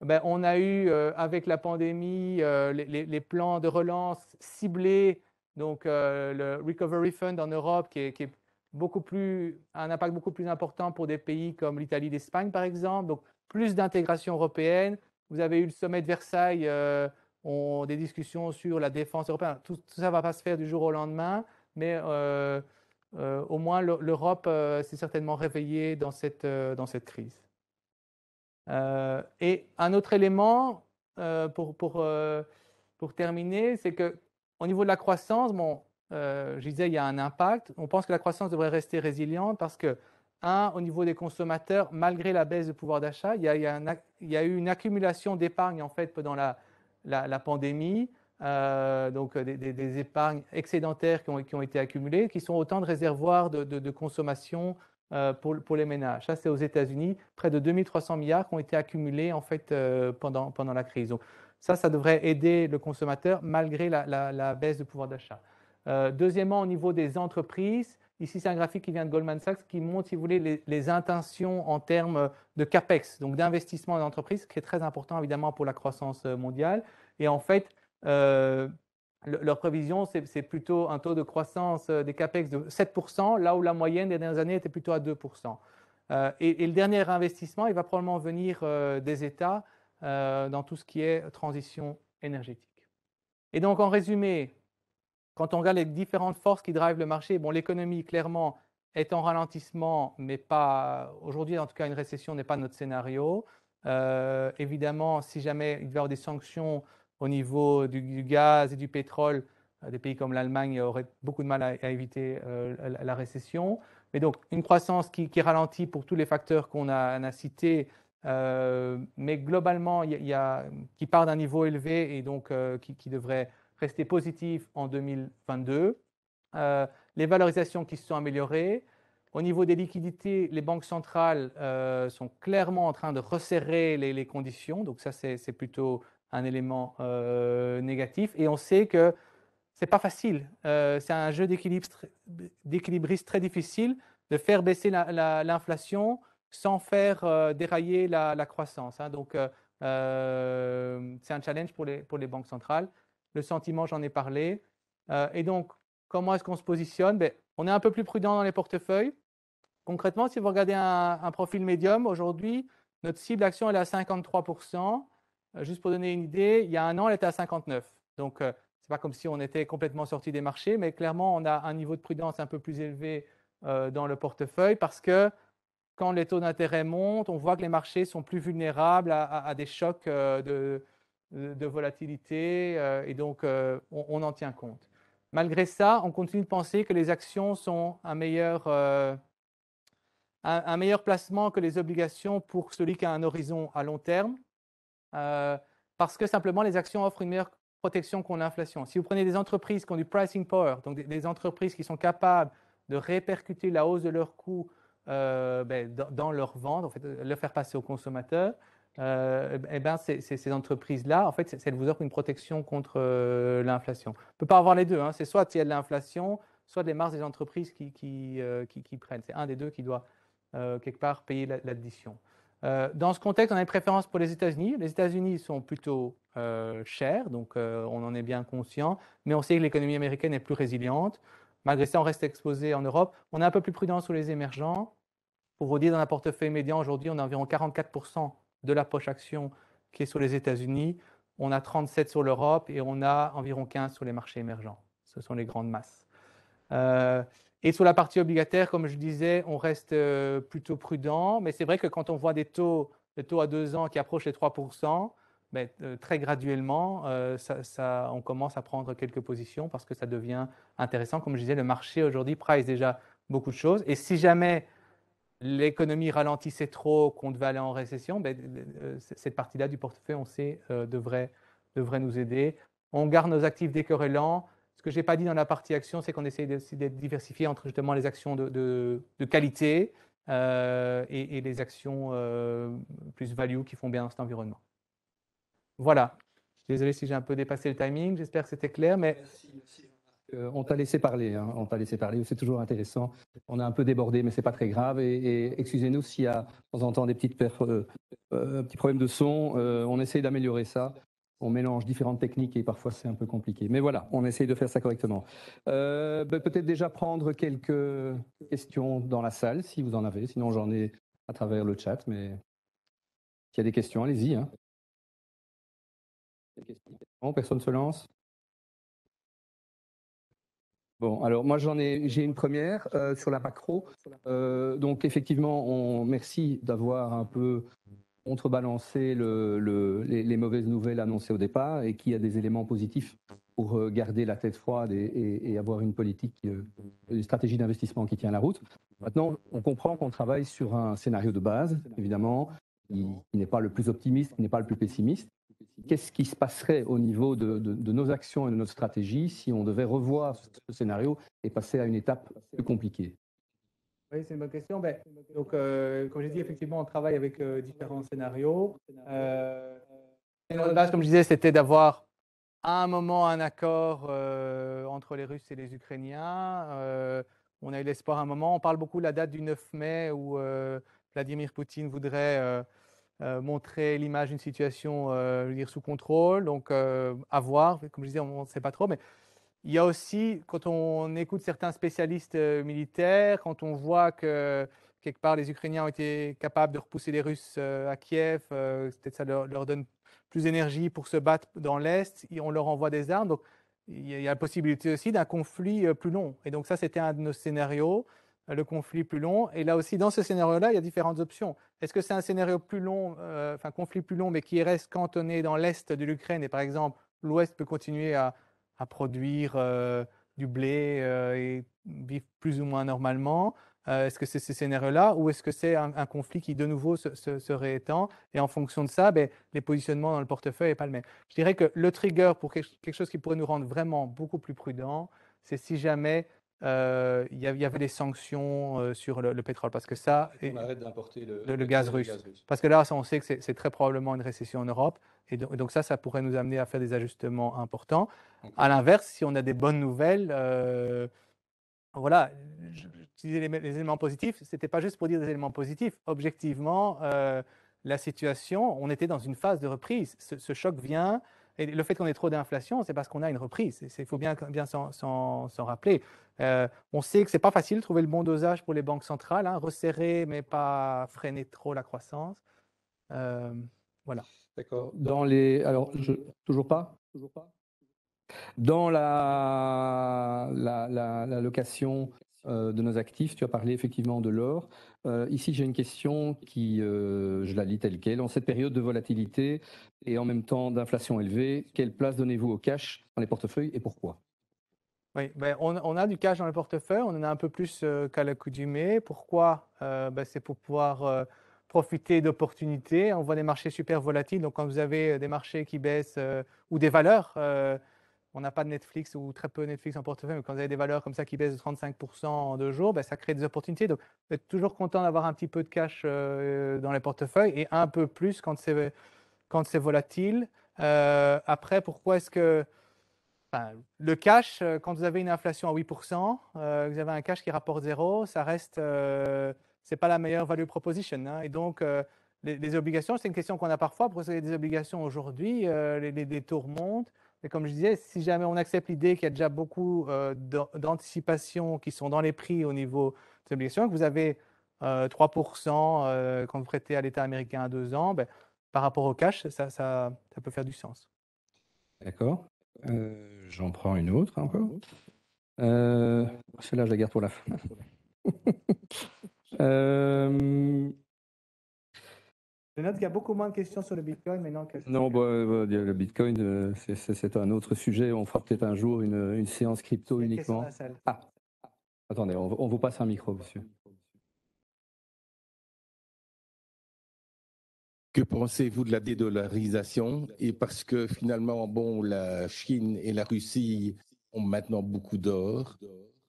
Ben, on a eu, euh, avec la pandémie, euh, les, plans de relance ciblés, donc euh, le Recovery Fund en Europe, qui, est, beaucoup plus, a un impact beaucoup plus important pour des pays comme l'Italie, l'Espagne, par exemple. Donc, plus d'intégration européenne. Vous avez eu le sommet de Versailles, des discussions sur la défense européenne. Tout, ça ne va pas se faire du jour au lendemain, mais au moins l'Europe s'est certainement réveillée dans cette crise. Euh, et un autre élément euh, pour, pour, euh, pour, terminer, c'est qu'au niveau de la croissance, bon, je disais, il y a un impact. On pense que la croissance devrait rester résiliente parce que, un, au niveau des consommateurs, malgré la baisse du pouvoir d'achat, il, il, y a eu une accumulation d'épargne en fait pendant la, la, pandémie. donc des, épargnes excédentaires qui ont, qui ont, été accumulées, qui sont autant de réservoirs de, de consommation euh, pour, les ménages. Ça, c'est aux États-Unis, près de 2300 milliards qui ont été accumulés en fait euh, pendant, pendant la crise. Donc, ça, ça devrait aider le consommateur malgré la, baisse du pouvoir d'achat. Euh, deuxièmement, au niveau des entreprises, ici c'est un graphique qui vient de Goldman Sachs qui montre, si vous voulez, les, intentions en termes de CAPEX, donc d'investissement en entreprise, qui est très important évidemment pour la croissance mondiale. Et en fait, leur prévision, c'est plutôt un taux de croissance euh, des CAPEX de 7%, là où la moyenne des dernières années était plutôt à 2%. Euh, et, le dernier investissement, il va probablement venir euh, des États dans tout ce qui est transition énergétique. Et donc, en résumé, quand on regarde les différentes forces qui drivent le marché, bon, l'économie, clairement, est en ralentissement, mais pas aujourd'hui, en tout cas, une récession n'est pas notre scénario. évidemment, si jamais il va y avoir des sanctions au niveau du, gaz et du pétrole, euh, des pays comme l'Allemagne auraient beaucoup de mal à, éviter euh, la, récession. Mais donc une croissance qui, ralentit pour tous les facteurs qu'on a, cités, euh, mais globalement il y a, qui part d'un niveau élevé et donc qui, devrait rester positif en 2022. les valorisations qui se sont améliorées. Au niveau des liquidités, les banques centrales sont clairement en train de resserrer les conditions, donc ça c'est plutôt un élément euh, négatif. Et on sait que c'est pas facile. Euh, c'est un jeu d'équilibriste très difficile de faire baisser l'inflation sans faire euh, dérailler la, croissance. Hein. Donc, c'est un challenge pour les, pour les banques centrales. Le sentiment, j'en ai parlé. et donc, comment est-ce qu'on se positionne ben, On est un peu plus prudent dans les portefeuilles. Concrètement, si vous regardez un, un profil médium, aujourd'hui, notre cible d'action, est à 53%. Euh, juste pour donner une idée, il y a un an, elle était à 59. Donc, euh, ce n'est pas comme si on était complètement sorti des marchés, mais clairement, on a un niveau de prudence un peu plus élevé euh, dans le portefeuille parce que quand les taux d'intérêt montent, on voit que les marchés sont plus vulnérables à, des chocs de, volatilité et donc on, en tient compte. Malgré ça, on continue de penser que les actions sont un meilleur, un meilleur placement que les obligations pour celui qui a un horizon à long terme. Euh, parce que simplement les actions offrent une meilleure protection contre l'inflation. Si vous prenez des entreprises qui ont du pricing power, donc des, entreprises qui sont capables de répercuter la hausse de leurs coûts euh, ben, dans, leur vente, en fait, euh, le faire passer aux consommateurs, euh, eh ben, ces entreprises-là, en fait, elles vous offrent une protection contre l'inflation. On ne peut pas avoir les deux. Hein. C'est soit il y a de l'inflation, soit les marges des entreprises qui, qui prennent. C'est un des deux qui doit, quelque part, payer l'addition. Euh, dans ce contexte, on a une préférence pour les États-Unis. Les États-Unis sont plutôt euh, chers, donc euh, on en est bien conscient, mais on sait que l'économie américaine est plus résiliente. Malgré ça, on reste exposé en Europe. On est un peu plus prudent sur les émergents. Pour vous dire, dans un portefeuille médian, aujourd'hui, on a environ 44% de la poche action qui est sur les États-Unis. On a 37 sur l'Europe et on a environ 15 sur les marchés émergents. Ce sont les grandes masses. Et sur la partie obligataire, comme je disais, on reste euh, plutôt prudent. Mais c'est vrai que quand on voit des taux, des taux à deux ans qui approchent les 3%, ben, euh, très graduellement, euh, on commence à prendre quelques positions parce que ça devient intéressant. Comme je disais, le marché aujourd'hui price déjà beaucoup de choses. Et si jamais l'économie ralentissait trop, qu'on devait aller en récession, ben, cette partie-là du portefeuille, on sait, devrait, devrait nous aider. On garde nos actifs décorrélants. Ce que je n'ai pas dit dans la partie action, c'est qu'on essaye d'être diversifié entre justement les actions de, qualité euh, et, les actions euh, plus value qui font bien dans cet environnement. Voilà. Je Désolé si j'ai un peu dépassé le timing, j'espère que c'était clair, mais... Merci, euh, on t'a laissé parler, hein. on t'a laissé parler, c'est toujours intéressant. On a un peu débordé, mais c'est pas très grave. Et, excusez-nous s'il y a de temps en temps des petites pertes, euh, petits problèmes de son, on essaye d'améliorer ça on mélange différentes techniques et parfois c'est un peu compliqué. Mais voilà, on essaye de faire ça correctement. Euh, ben, peut-être déjà prendre quelques questions dans la salle, si vous en avez. Sinon, j'en ai à travers le chat. Mais s'il y a des questions, allez-y. Hein. personne ne se lance Bon, alors moi j'en ai, j'ai une première euh, sur la macro. Euh, donc effectivement, on merci d'avoir un peu contrebalancer les, mauvaises nouvelles annoncées au départ et qui a des éléments positifs pour euh, garder la tête froide et, avoir une politique, euh, une stratégie d'investissement qui tient la route. Maintenant, on comprend qu'on travaille sur un scénario de base, évidemment, qui, n'est pas le plus optimiste, qui n'est pas le plus pessimiste. Qu'est-ce qui se passerait au niveau de, de, nos actions et de notre stratégie si on devait revoir ce scénario et passer à une étape plus compliquée oui, c'est une bonne question. Ben, donc, euh, comme j'ai dit, effectivement, on travaille avec euh, différents scénarios. Euh, base, comme je disais, c'était d'avoir à un moment un accord euh, entre les Russes et les Ukrainiens. Euh, on a eu l'espoir à un moment. On parle beaucoup de la date du 9 mai où Vladimir Poutine voudrait montrer l'image d'une situation je veux dire, sous contrôle. Donc, à voir. Comme je disais, on ne sait pas trop. Mais il y a aussi, quand on écoute certains spécialistes euh, militaires, quand on voit que quelque part les Ukrainiens ont été capables de repousser les Russes euh, à Kiev, euh, peut-être ça leur, donne plus d'énergie pour se battre dans l'Est, on leur envoie des armes. Donc il y a, la possibilité aussi d'un conflit plus long. Et donc ça, c'était un de nos scénarios, le conflit plus long. Et là aussi, dans ce scénario-là, il y a différentes options. Est-ce que c'est un scénario plus long, enfin conflit plus long, mais qui reste cantonné dans l'Est de l'Ukraine et par exemple l'Ouest peut continuer à à produire euh, du blé euh, et vivre plus ou moins normalement euh, Est-ce que c'est ces scénarios-là ou est-ce que c'est un, conflit qui de nouveau se, réétend Et en fonction de ça, ben, les positionnements dans le portefeuille n'est pas le même. Je dirais que le trigger pour quelque, chose qui pourrait nous rendre vraiment beaucoup plus prudents, c'est si jamais il y, avait des sanctions sur le, pétrole, parce que ça, on arrête d'importer le, gaz russe. Parce que là, on sait que c'est très probablement une récession en Europe. Et donc, ça, ça pourrait nous amener à faire des ajustements importants. À l'inverse, si on a des bonnes nouvelles, euh, voilà, j'utilisais les, éléments positifs, ce n'était pas juste pour dire des éléments positifs. Objectivement, euh, la situation, on était dans une phase de reprise. Ce, choc vient, et le fait qu'on ait trop d'inflation, c'est parce qu'on a une reprise. Il faut bien, bien s'en rappeler. Euh, on sait que ce n'est pas facile de trouver le bon dosage pour les banques centrales, hein, resserrer mais pas freiner trop la croissance. Voilà. D'accord. Dans les. Alors, toujours pas Toujours pas Dans la, la, la, location euh, de nos actifs, tu as parlé effectivement de l'or. Euh, ici, j'ai une question qui, euh, je la lis telle qu'elle. En cette période de volatilité et en même temps d'inflation élevée, quelle place donnez-vous au cash dans les portefeuilles et pourquoi oui, ben on, a du cash dans les portefeuilles, on en a un peu plus qu'à la l'accoutumée. Pourquoi ben C'est pour pouvoir profiter d'opportunités. On voit des marchés super volatiles. Donc, quand vous avez euh, des marchés qui baissent euh, ou des valeurs, euh, on n'a pas de Netflix ou très peu Netflix en portefeuille, mais quand vous avez des valeurs comme ça qui baissent de 35% en deux jours, ben, ça crée des opportunités. Donc, vous êtes toujours content d'avoir un petit peu de cash dans les portefeuilles et un peu plus quand c'est, quand c'est volatile. après, pourquoi est-ce que le cash, quand vous avez une inflation à 8%, vous avez un cash qui rapporte zéro, ça reste ce n'est pas la meilleure value proposition. Hein. Et donc, euh, les, obligations, c'est une question qu'on a parfois. Pour ce qui est des obligations aujourd'hui, euh, les, taux remontent. Mais comme je disais, si jamais on accepte l'idée qu'il y a déjà beaucoup euh, d'anticipations qui sont dans les prix au niveau des obligations, que vous avez 3% quand vous prêtez à l'État américain à deux ans, ben, par rapport au cash, ça, ça, ça peut faire du sens. D'accord. J'en prends une autre encore. Celle-là, je la garde pour la fin. <laughs> Euh... Je note qu'il y a beaucoup moins de questions sur le Bitcoin maintenant que... Non, bah, euh, bah, le Bitcoin, euh, c'est un autre sujet. On fera peut-être un jour une, séance crypto uniquement. Ah, attendez, on, on, vous passe un micro, monsieur. Que pensez-vous de la dédollarisation Et parce que finalement, bon, la Chine et la Russie ont maintenant beaucoup d'or,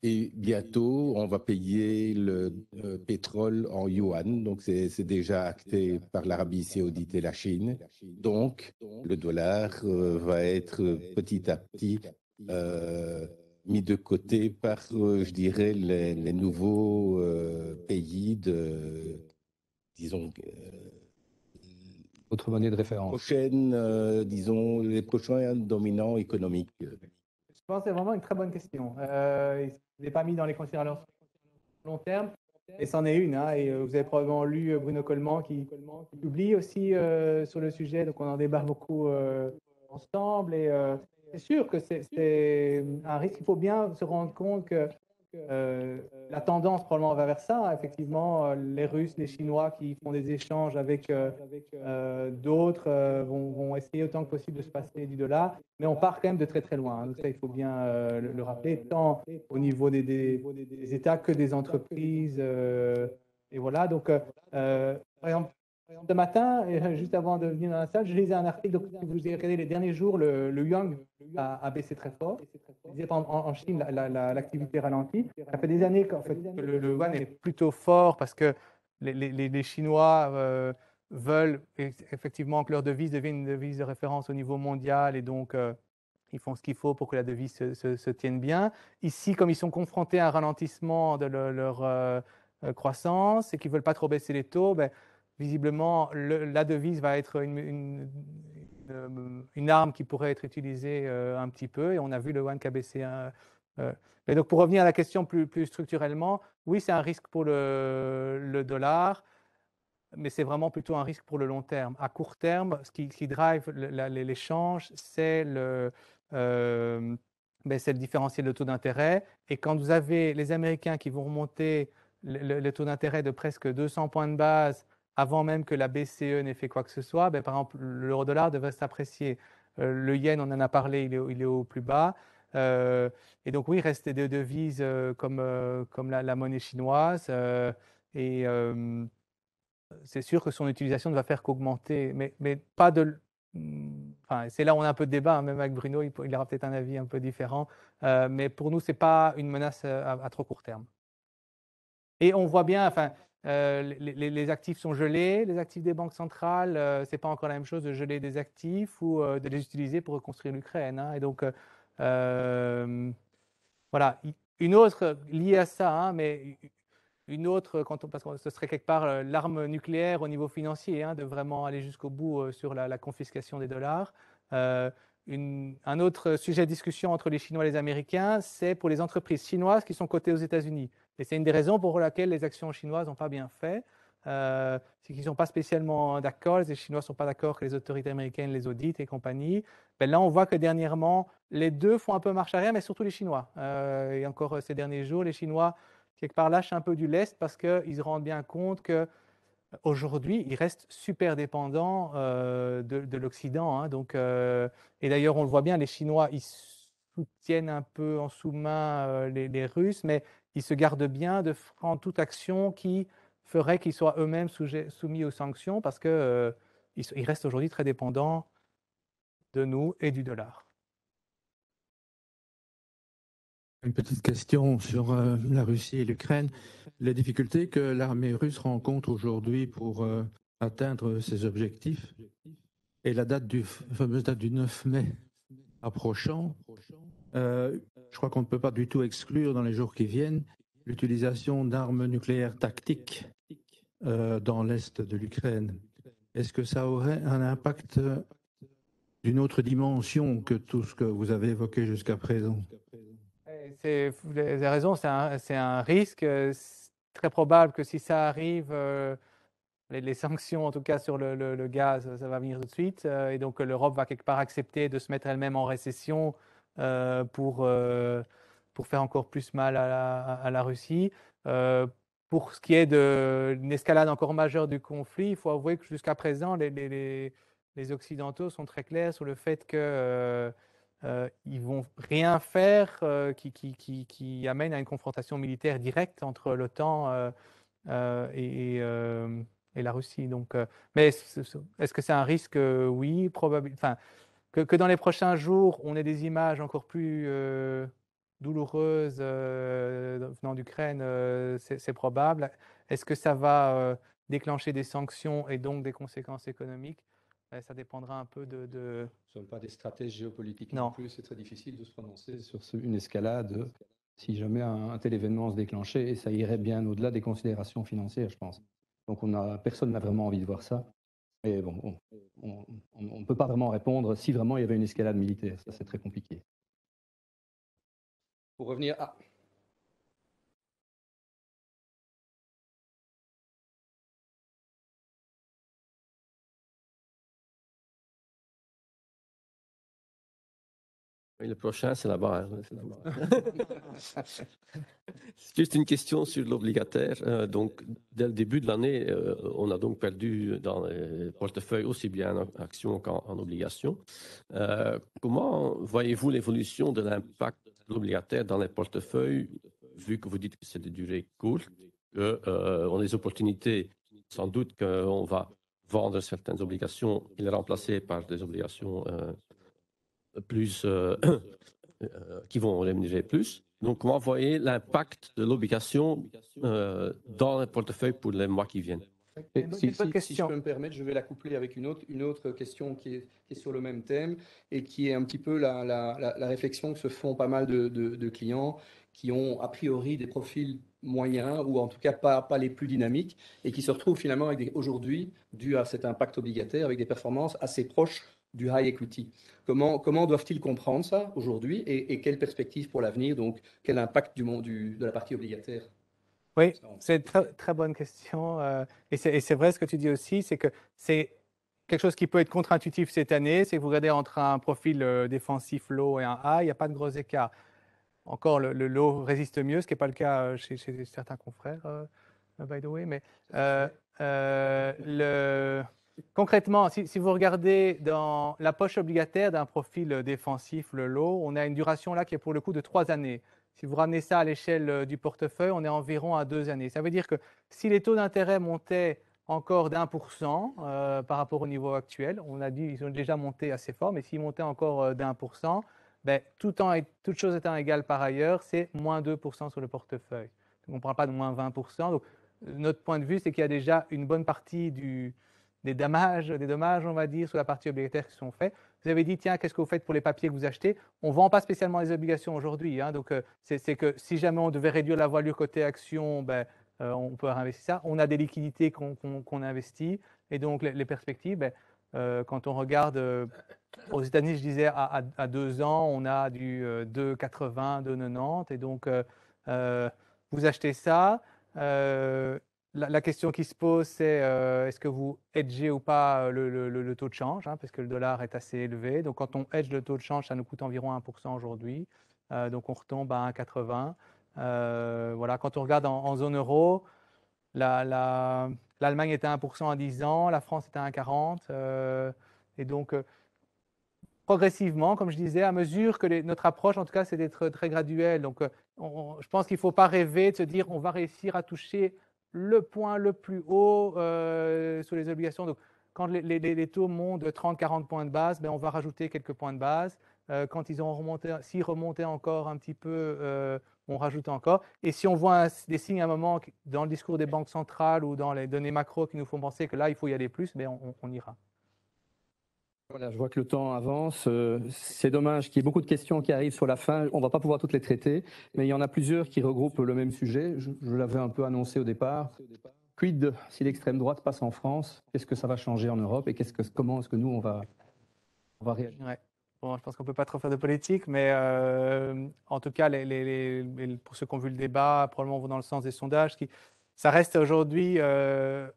et bientôt, on va payer le euh, pétrole en yuan. Donc, c'est déjà acté par l'Arabie saoudite et la Chine. Donc, le dollar euh, va être petit à petit euh, mis de côté par, je dirais, les, nouveaux pays de, disons, autre monnaie de référence. disons, les prochains dominants économiques pense c'est vraiment une très bonne question. Euh, il n'est pas mis dans les considérations long terme, et c'en est une. Hein. et euh, vous avez probablement lu euh, Bruno Coleman qui, publie aussi euh, sur le sujet, donc on en débat beaucoup ensemble. Et c'est sûr que c'est un risque. Il faut bien se rendre compte que euh, la tendance probablement va vers ça. Effectivement, euh, les Russes, les Chinois qui font des échanges avec euh, d'autres vont, essayer autant que possible de se passer du dollar. Mais on part quand même de très très loin. Hein. Donc ça, il faut bien le, rappeler, tant au niveau des, des, des États que des entreprises. et voilà, donc par exemple, ce matin, euh, juste avant de venir dans la salle, je lisais un article. Donc, vous avez regardé les derniers jours, le, yuan a, baissé très fort. En, en Chine, l'activité la, ralentit. Ça fait des années qu'en fait, le, yuan est plutôt fort parce que les, Chinois euh, veulent effectivement que leur devise devienne une devise de référence au niveau mondial et donc euh, ils font ce qu'il faut pour que la devise se, tienne bien. Ici, comme ils sont confrontés à un ralentissement de leur, croissance et qu'ils ne veulent pas trop baisser les taux, ben, visiblement, la devise va être une, arme qui pourrait être utilisée euh, un petit peu, et on a vu le 1KBC1. et euh, euh. donc, pour revenir à la question plus, plus structurellement, oui, c'est un risque pour le, dollar, mais c'est vraiment plutôt un risque pour le long terme. À court terme, ce qui, drive l'échange, ben, c'est le, différentiel de taux d'intérêt. Et quand vous avez les Américains qui vont remonter le taux d'intérêt de presque 200 points de base avant même que la BCE n'ait fait quoi que ce soit, ben, par exemple, l'euro dollar devrait s'apprécier. Euh, le yen, on en a parlé, il est, au plus bas. Euh, et donc, oui, il des devises euh, comme, comme la, monnaie chinoise. et c'est sûr que son utilisation ne va faire qu'augmenter, mais, mais pas de. Enfin, c'est là où on a un peu de débat, hein. même avec Bruno, il, aura peut-être un avis un peu différent. mais pour nous, ce n'est pas une menace à, à trop court terme. Et on voit bien, enfin, euh, les, actifs sont gelés, les actifs des banques centrales, ce euh, c'est pas encore la même chose de geler des actifs ou euh, de les utiliser pour reconstruire l'Ukraine. Hein. Et donc, voilà, une autre liée à ça, hein, mais une autre, quand parce que ce serait quelque part l'arme nucléaire au niveau financier, hein, de vraiment aller jusqu'au bout sur la, confiscation des dollars un autre sujet de discussion entre les Chinois et les Américains, c'est pour les entreprises chinoises qui sont cotées aux États-Unis. Et c'est une des raisons pour laquelle les actions chinoises n'ont pas bien fait. Euh, c'est qu'ils ne sont pas spécialement d'accord, les Chinois ne sont pas d'accord que les autorités américaines les auditent et compagnie. Ben là, on voit que dernièrement, les deux font un peu marche arrière, mais surtout les Chinois. Euh, et encore euh, ces derniers jours, les Chinois, quelque part, lâchent un peu du lest parce qu'ils se rendent bien compte que aujourd'hui, ils restent super dépendants euh, de, l'Occident. Hein. donc, euh, et d'ailleurs, on le voit bien, les Chinois, ils soutiennent un peu en sous-main euh, les, Russes, mais ils se gardent bien de prendre toute action qui ferait qu'ils soient eux-mêmes soumis aux sanctions, parce qu'ils ils restent aujourd'hui très dépendants de nous et du dollar. Une petite question sur euh, la Russie et l'Ukraine. Les difficultés que l'armée russe rencontre aujourd'hui pour euh, atteindre ses objectifs et la date du fameuse date du 9 mai approchant, euh, je crois qu'on ne peut pas du tout exclure dans les jours qui viennent l'utilisation d'armes nucléaires tactiques dans l'est de l'Ukraine. Est-ce que ça aurait un impact d'une autre dimension que tout ce que vous avez évoqué jusqu'à présent vous avez raison, c'est un, un, risque. Euh, très probable que si ça arrive, euh, les, sanctions, en tout cas sur le, gaz, ça va venir tout de suite. Euh, et donc l'Europe va quelque part accepter de se mettre elle-même en récession pour, pour faire encore plus mal à la, Russie. pour ce qui est d'une escalade encore majeure du conflit, il faut avouer que jusqu'à présent, les, les, les, Occidentaux sont très clairs sur le fait que euh, ils vont rien faire euh, qui, qui, amène à une confrontation militaire directe entre l'OTAN euh, et, la Russie. Donc, mais est-ce que c'est un risque Oui, probablement. Enfin, que, que, dans les prochains jours, on ait des images encore plus douloureuses venant d'Ukraine, c'est probable. Est-ce que ça va déclencher des sanctions et donc des conséquences économiques ça dépendra un peu de. Ce ne sont pas des stratégies géopolitiques non, plus. C'est très difficile de se prononcer sur une escalade euh, si jamais un, tel événement se déclenchait. Et ça irait bien au-delà des considérations financières, je pense. Donc personne n'a vraiment envie de voir ça. Mais bon, on ne peut pas vraiment répondre si vraiment il y avait une escalade militaire. Ça, c'est très compliqué. Pour revenir à. le prochain, c'est là-bas. Hein, <laughs> c'est juste une question sur l'obligataire. Euh, donc, dès le début de l'année, euh, on a donc perdu dans les portefeuilles aussi bien en actions qu'en obligations. Euh, comment voyez-vous l'évolution de l'impact de l'obligataire dans les portefeuilles, vu que vous dites que c'est de durée courte, qu'on a des opportunités, sans doute qu'on va vendre certaines obligations et les remplacer par des obligations plus, euh, <coughs> euh, qui vont rémunérer plus. Donc, on va voyez l'impact de l'obligation euh, dans le portefeuille pour les mois qui viennent. si, je peux me permettre, je vais la coupler avec une autre, une autre question qui est, sur le même thème et qui est un petit peu la, réflexion que se font pas mal de, clients qui ont a priori des profils moyens ou en tout cas pas, pas les plus dynamiques et qui se retrouvent finalement aujourd'hui, dû à cet impact obligataire, avec des performances assez proches du high equity. Comment, comment doivent-ils comprendre ça aujourd'hui et, quelles perspectives pour l'avenir Donc, quel impact du, monde, de la partie obligataire Oui, c'est une très, bonne question. Euh, et c'est vrai ce que tu dis aussi, c'est que c'est quelque chose qui peut être contre-intuitif cette année, c'est que vous regardez entre un profil euh, défensif low et un high, il n'y a pas de gros écarts. Encore, le, low résiste mieux, ce qui n'est pas le cas euh, chez, chez, certains confrères, by the way, mais le concrètement, si, vous regardez dans la poche obligataire d'un profil euh, défensif, le lot, on a une duration là qui est pour le coup de trois années. Si vous ramenez ça à l'échelle euh, du portefeuille, on est environ à deux années. Ça veut dire que si les taux d'intérêt montaient encore d'un pour cent euh, par rapport au niveau actuel, on a dit ils ont déjà monté assez fort, mais s'ils montaient encore d'un pour cent, ben, tout temps toute chose étant égale par ailleurs, c'est moins 2% sur le portefeuille. on ne parle pas de moins 20%. Donc, notre point de vue, c'est qu'il y a déjà une bonne partie du, des dommages, des dommages, on va dire, sur la partie obligataire qui sont faits. Vous avez dit, tiens, qu'est-ce que vous faites pour les papiers que vous achetez On ne vend pas spécialement les obligations aujourd'hui. Hein. donc, euh, c'est que si jamais on devait réduire la voilure côté action, ben, euh, on peut réinvestir ça. On a des liquidités qu'on investit. Et donc, les, perspectives, ben, euh, quand on regarde aux États-Unis, je disais, à, deux ans, on a du 2,80, 2,90. Et donc, vous achetez ça la, question qui se pose, c'est euh, est-ce que vous hedgez ou pas euh, le, le, taux de change, hein, parce que le dollar est assez élevé. Donc quand on hedge le taux de change, ça nous coûte environ 1% aujourd'hui. Euh, donc on retombe à 1,80. voilà, quand on regarde en, zone euro, la, la, l'Allemagne était à 1% à 10 ans, la France était à 1,40. et donc, progressivement, comme je disais, à mesure que les, notre approche, en tout cas, c'est d'être très graduel. Donc, je pense qu'il ne faut pas rêver de se dire on va réussir à toucher le point le plus haut euh, sur les obligations. Donc, quand les, taux montent de 30-40 points de base, ben, on va rajouter quelques points de base. Euh, quand ils ont remonté, s'ils remontaient encore un petit peu, euh, on rajoute encore. Et si on voit des signes à un moment dans le discours des banques centrales ou dans les données macro qui nous font penser que là, il faut y aller plus, ben, on ira je vois que le temps avance. Euh, c'est dommage qu'il y ait beaucoup de questions qui arrivent sur la fin. On ne va pas pouvoir toutes les traiter, mais il y en a plusieurs qui regroupent le même sujet. Je, l'avais un peu annoncé au départ. Quid si l'extrême droite passe en France Qu'est-ce que ça va changer en Europe et ce que, comment est-ce que nous, on va, va réagir Bon, je pense qu'on ne peut pas trop faire de politique, mais euh, en tout cas, les, pour ceux qui ont vu le débat, probablement vont dans le sens des sondages. Qui, ça reste aujourd'hui... Euh,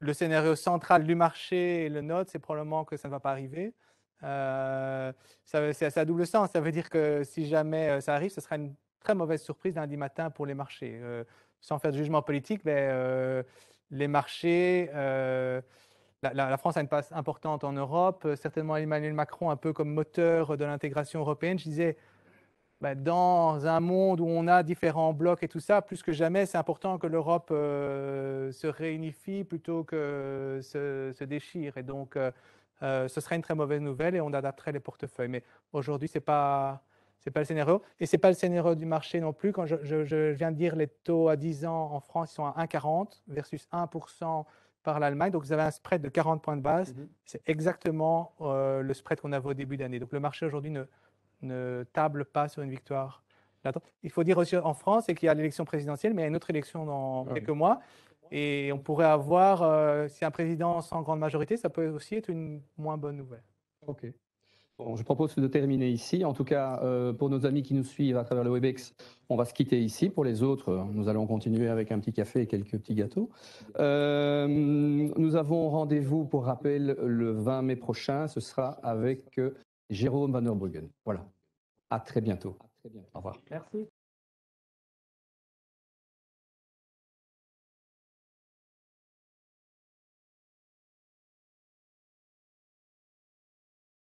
le scénario central du marché et le nôtre, c'est probablement que ça ne va pas arriver. Euh, c'est à double sens. Ça veut dire que si jamais euh, ça arrive, ce sera une très mauvaise surprise lundi matin pour les marchés. Euh, sans faire de jugement politique, mais, euh, les marchés. La, la, France a une place importante en Europe. Certainement, Emmanuel Macron, un peu comme moteur de l'intégration européenne, je disais bah, dans un monde où on a différents blocs et tout ça, plus que jamais, c'est important que l'Europe euh, se réunifie plutôt que se, déchire. Et donc, euh, euh, ce serait une très mauvaise nouvelle et on adapterait les portefeuilles. Mais aujourd'hui, ce n'est pas, c'est pas le scénario. Et ce n'est pas le scénario du marché non plus. Quand je, viens de dire, les taux à 10 ans en France, ils sont à 1,40 versus 1% par l'Allemagne. Donc, vous avez un spread de 40 points de base. Mhm. C'est exactement le spread qu'on avait au début d'année. Donc, le marché aujourd'hui ne, ne table pas sur une victoire. Il faut dire aussi en France, qu'il y a l'élection présidentielle, mais il y a une autre élection dans ah quelques mois. Et on pourrait avoir, euh, si un président sans grande majorité, ça peut aussi être une moins bonne nouvelle. OK. Bon, je propose de terminer ici. En tout cas, euh, pour nos amis qui nous suivent à travers le WebEx, on va se quitter ici. Pour les autres, nous allons continuer avec un petit café et quelques petits gâteaux. Euh, nous avons rendez-vous, pour rappel, le 20 mai prochain. Ce sera avec Jérôme Van der Voilà. À très bientôt. À très bientôt. Au revoir. Merci.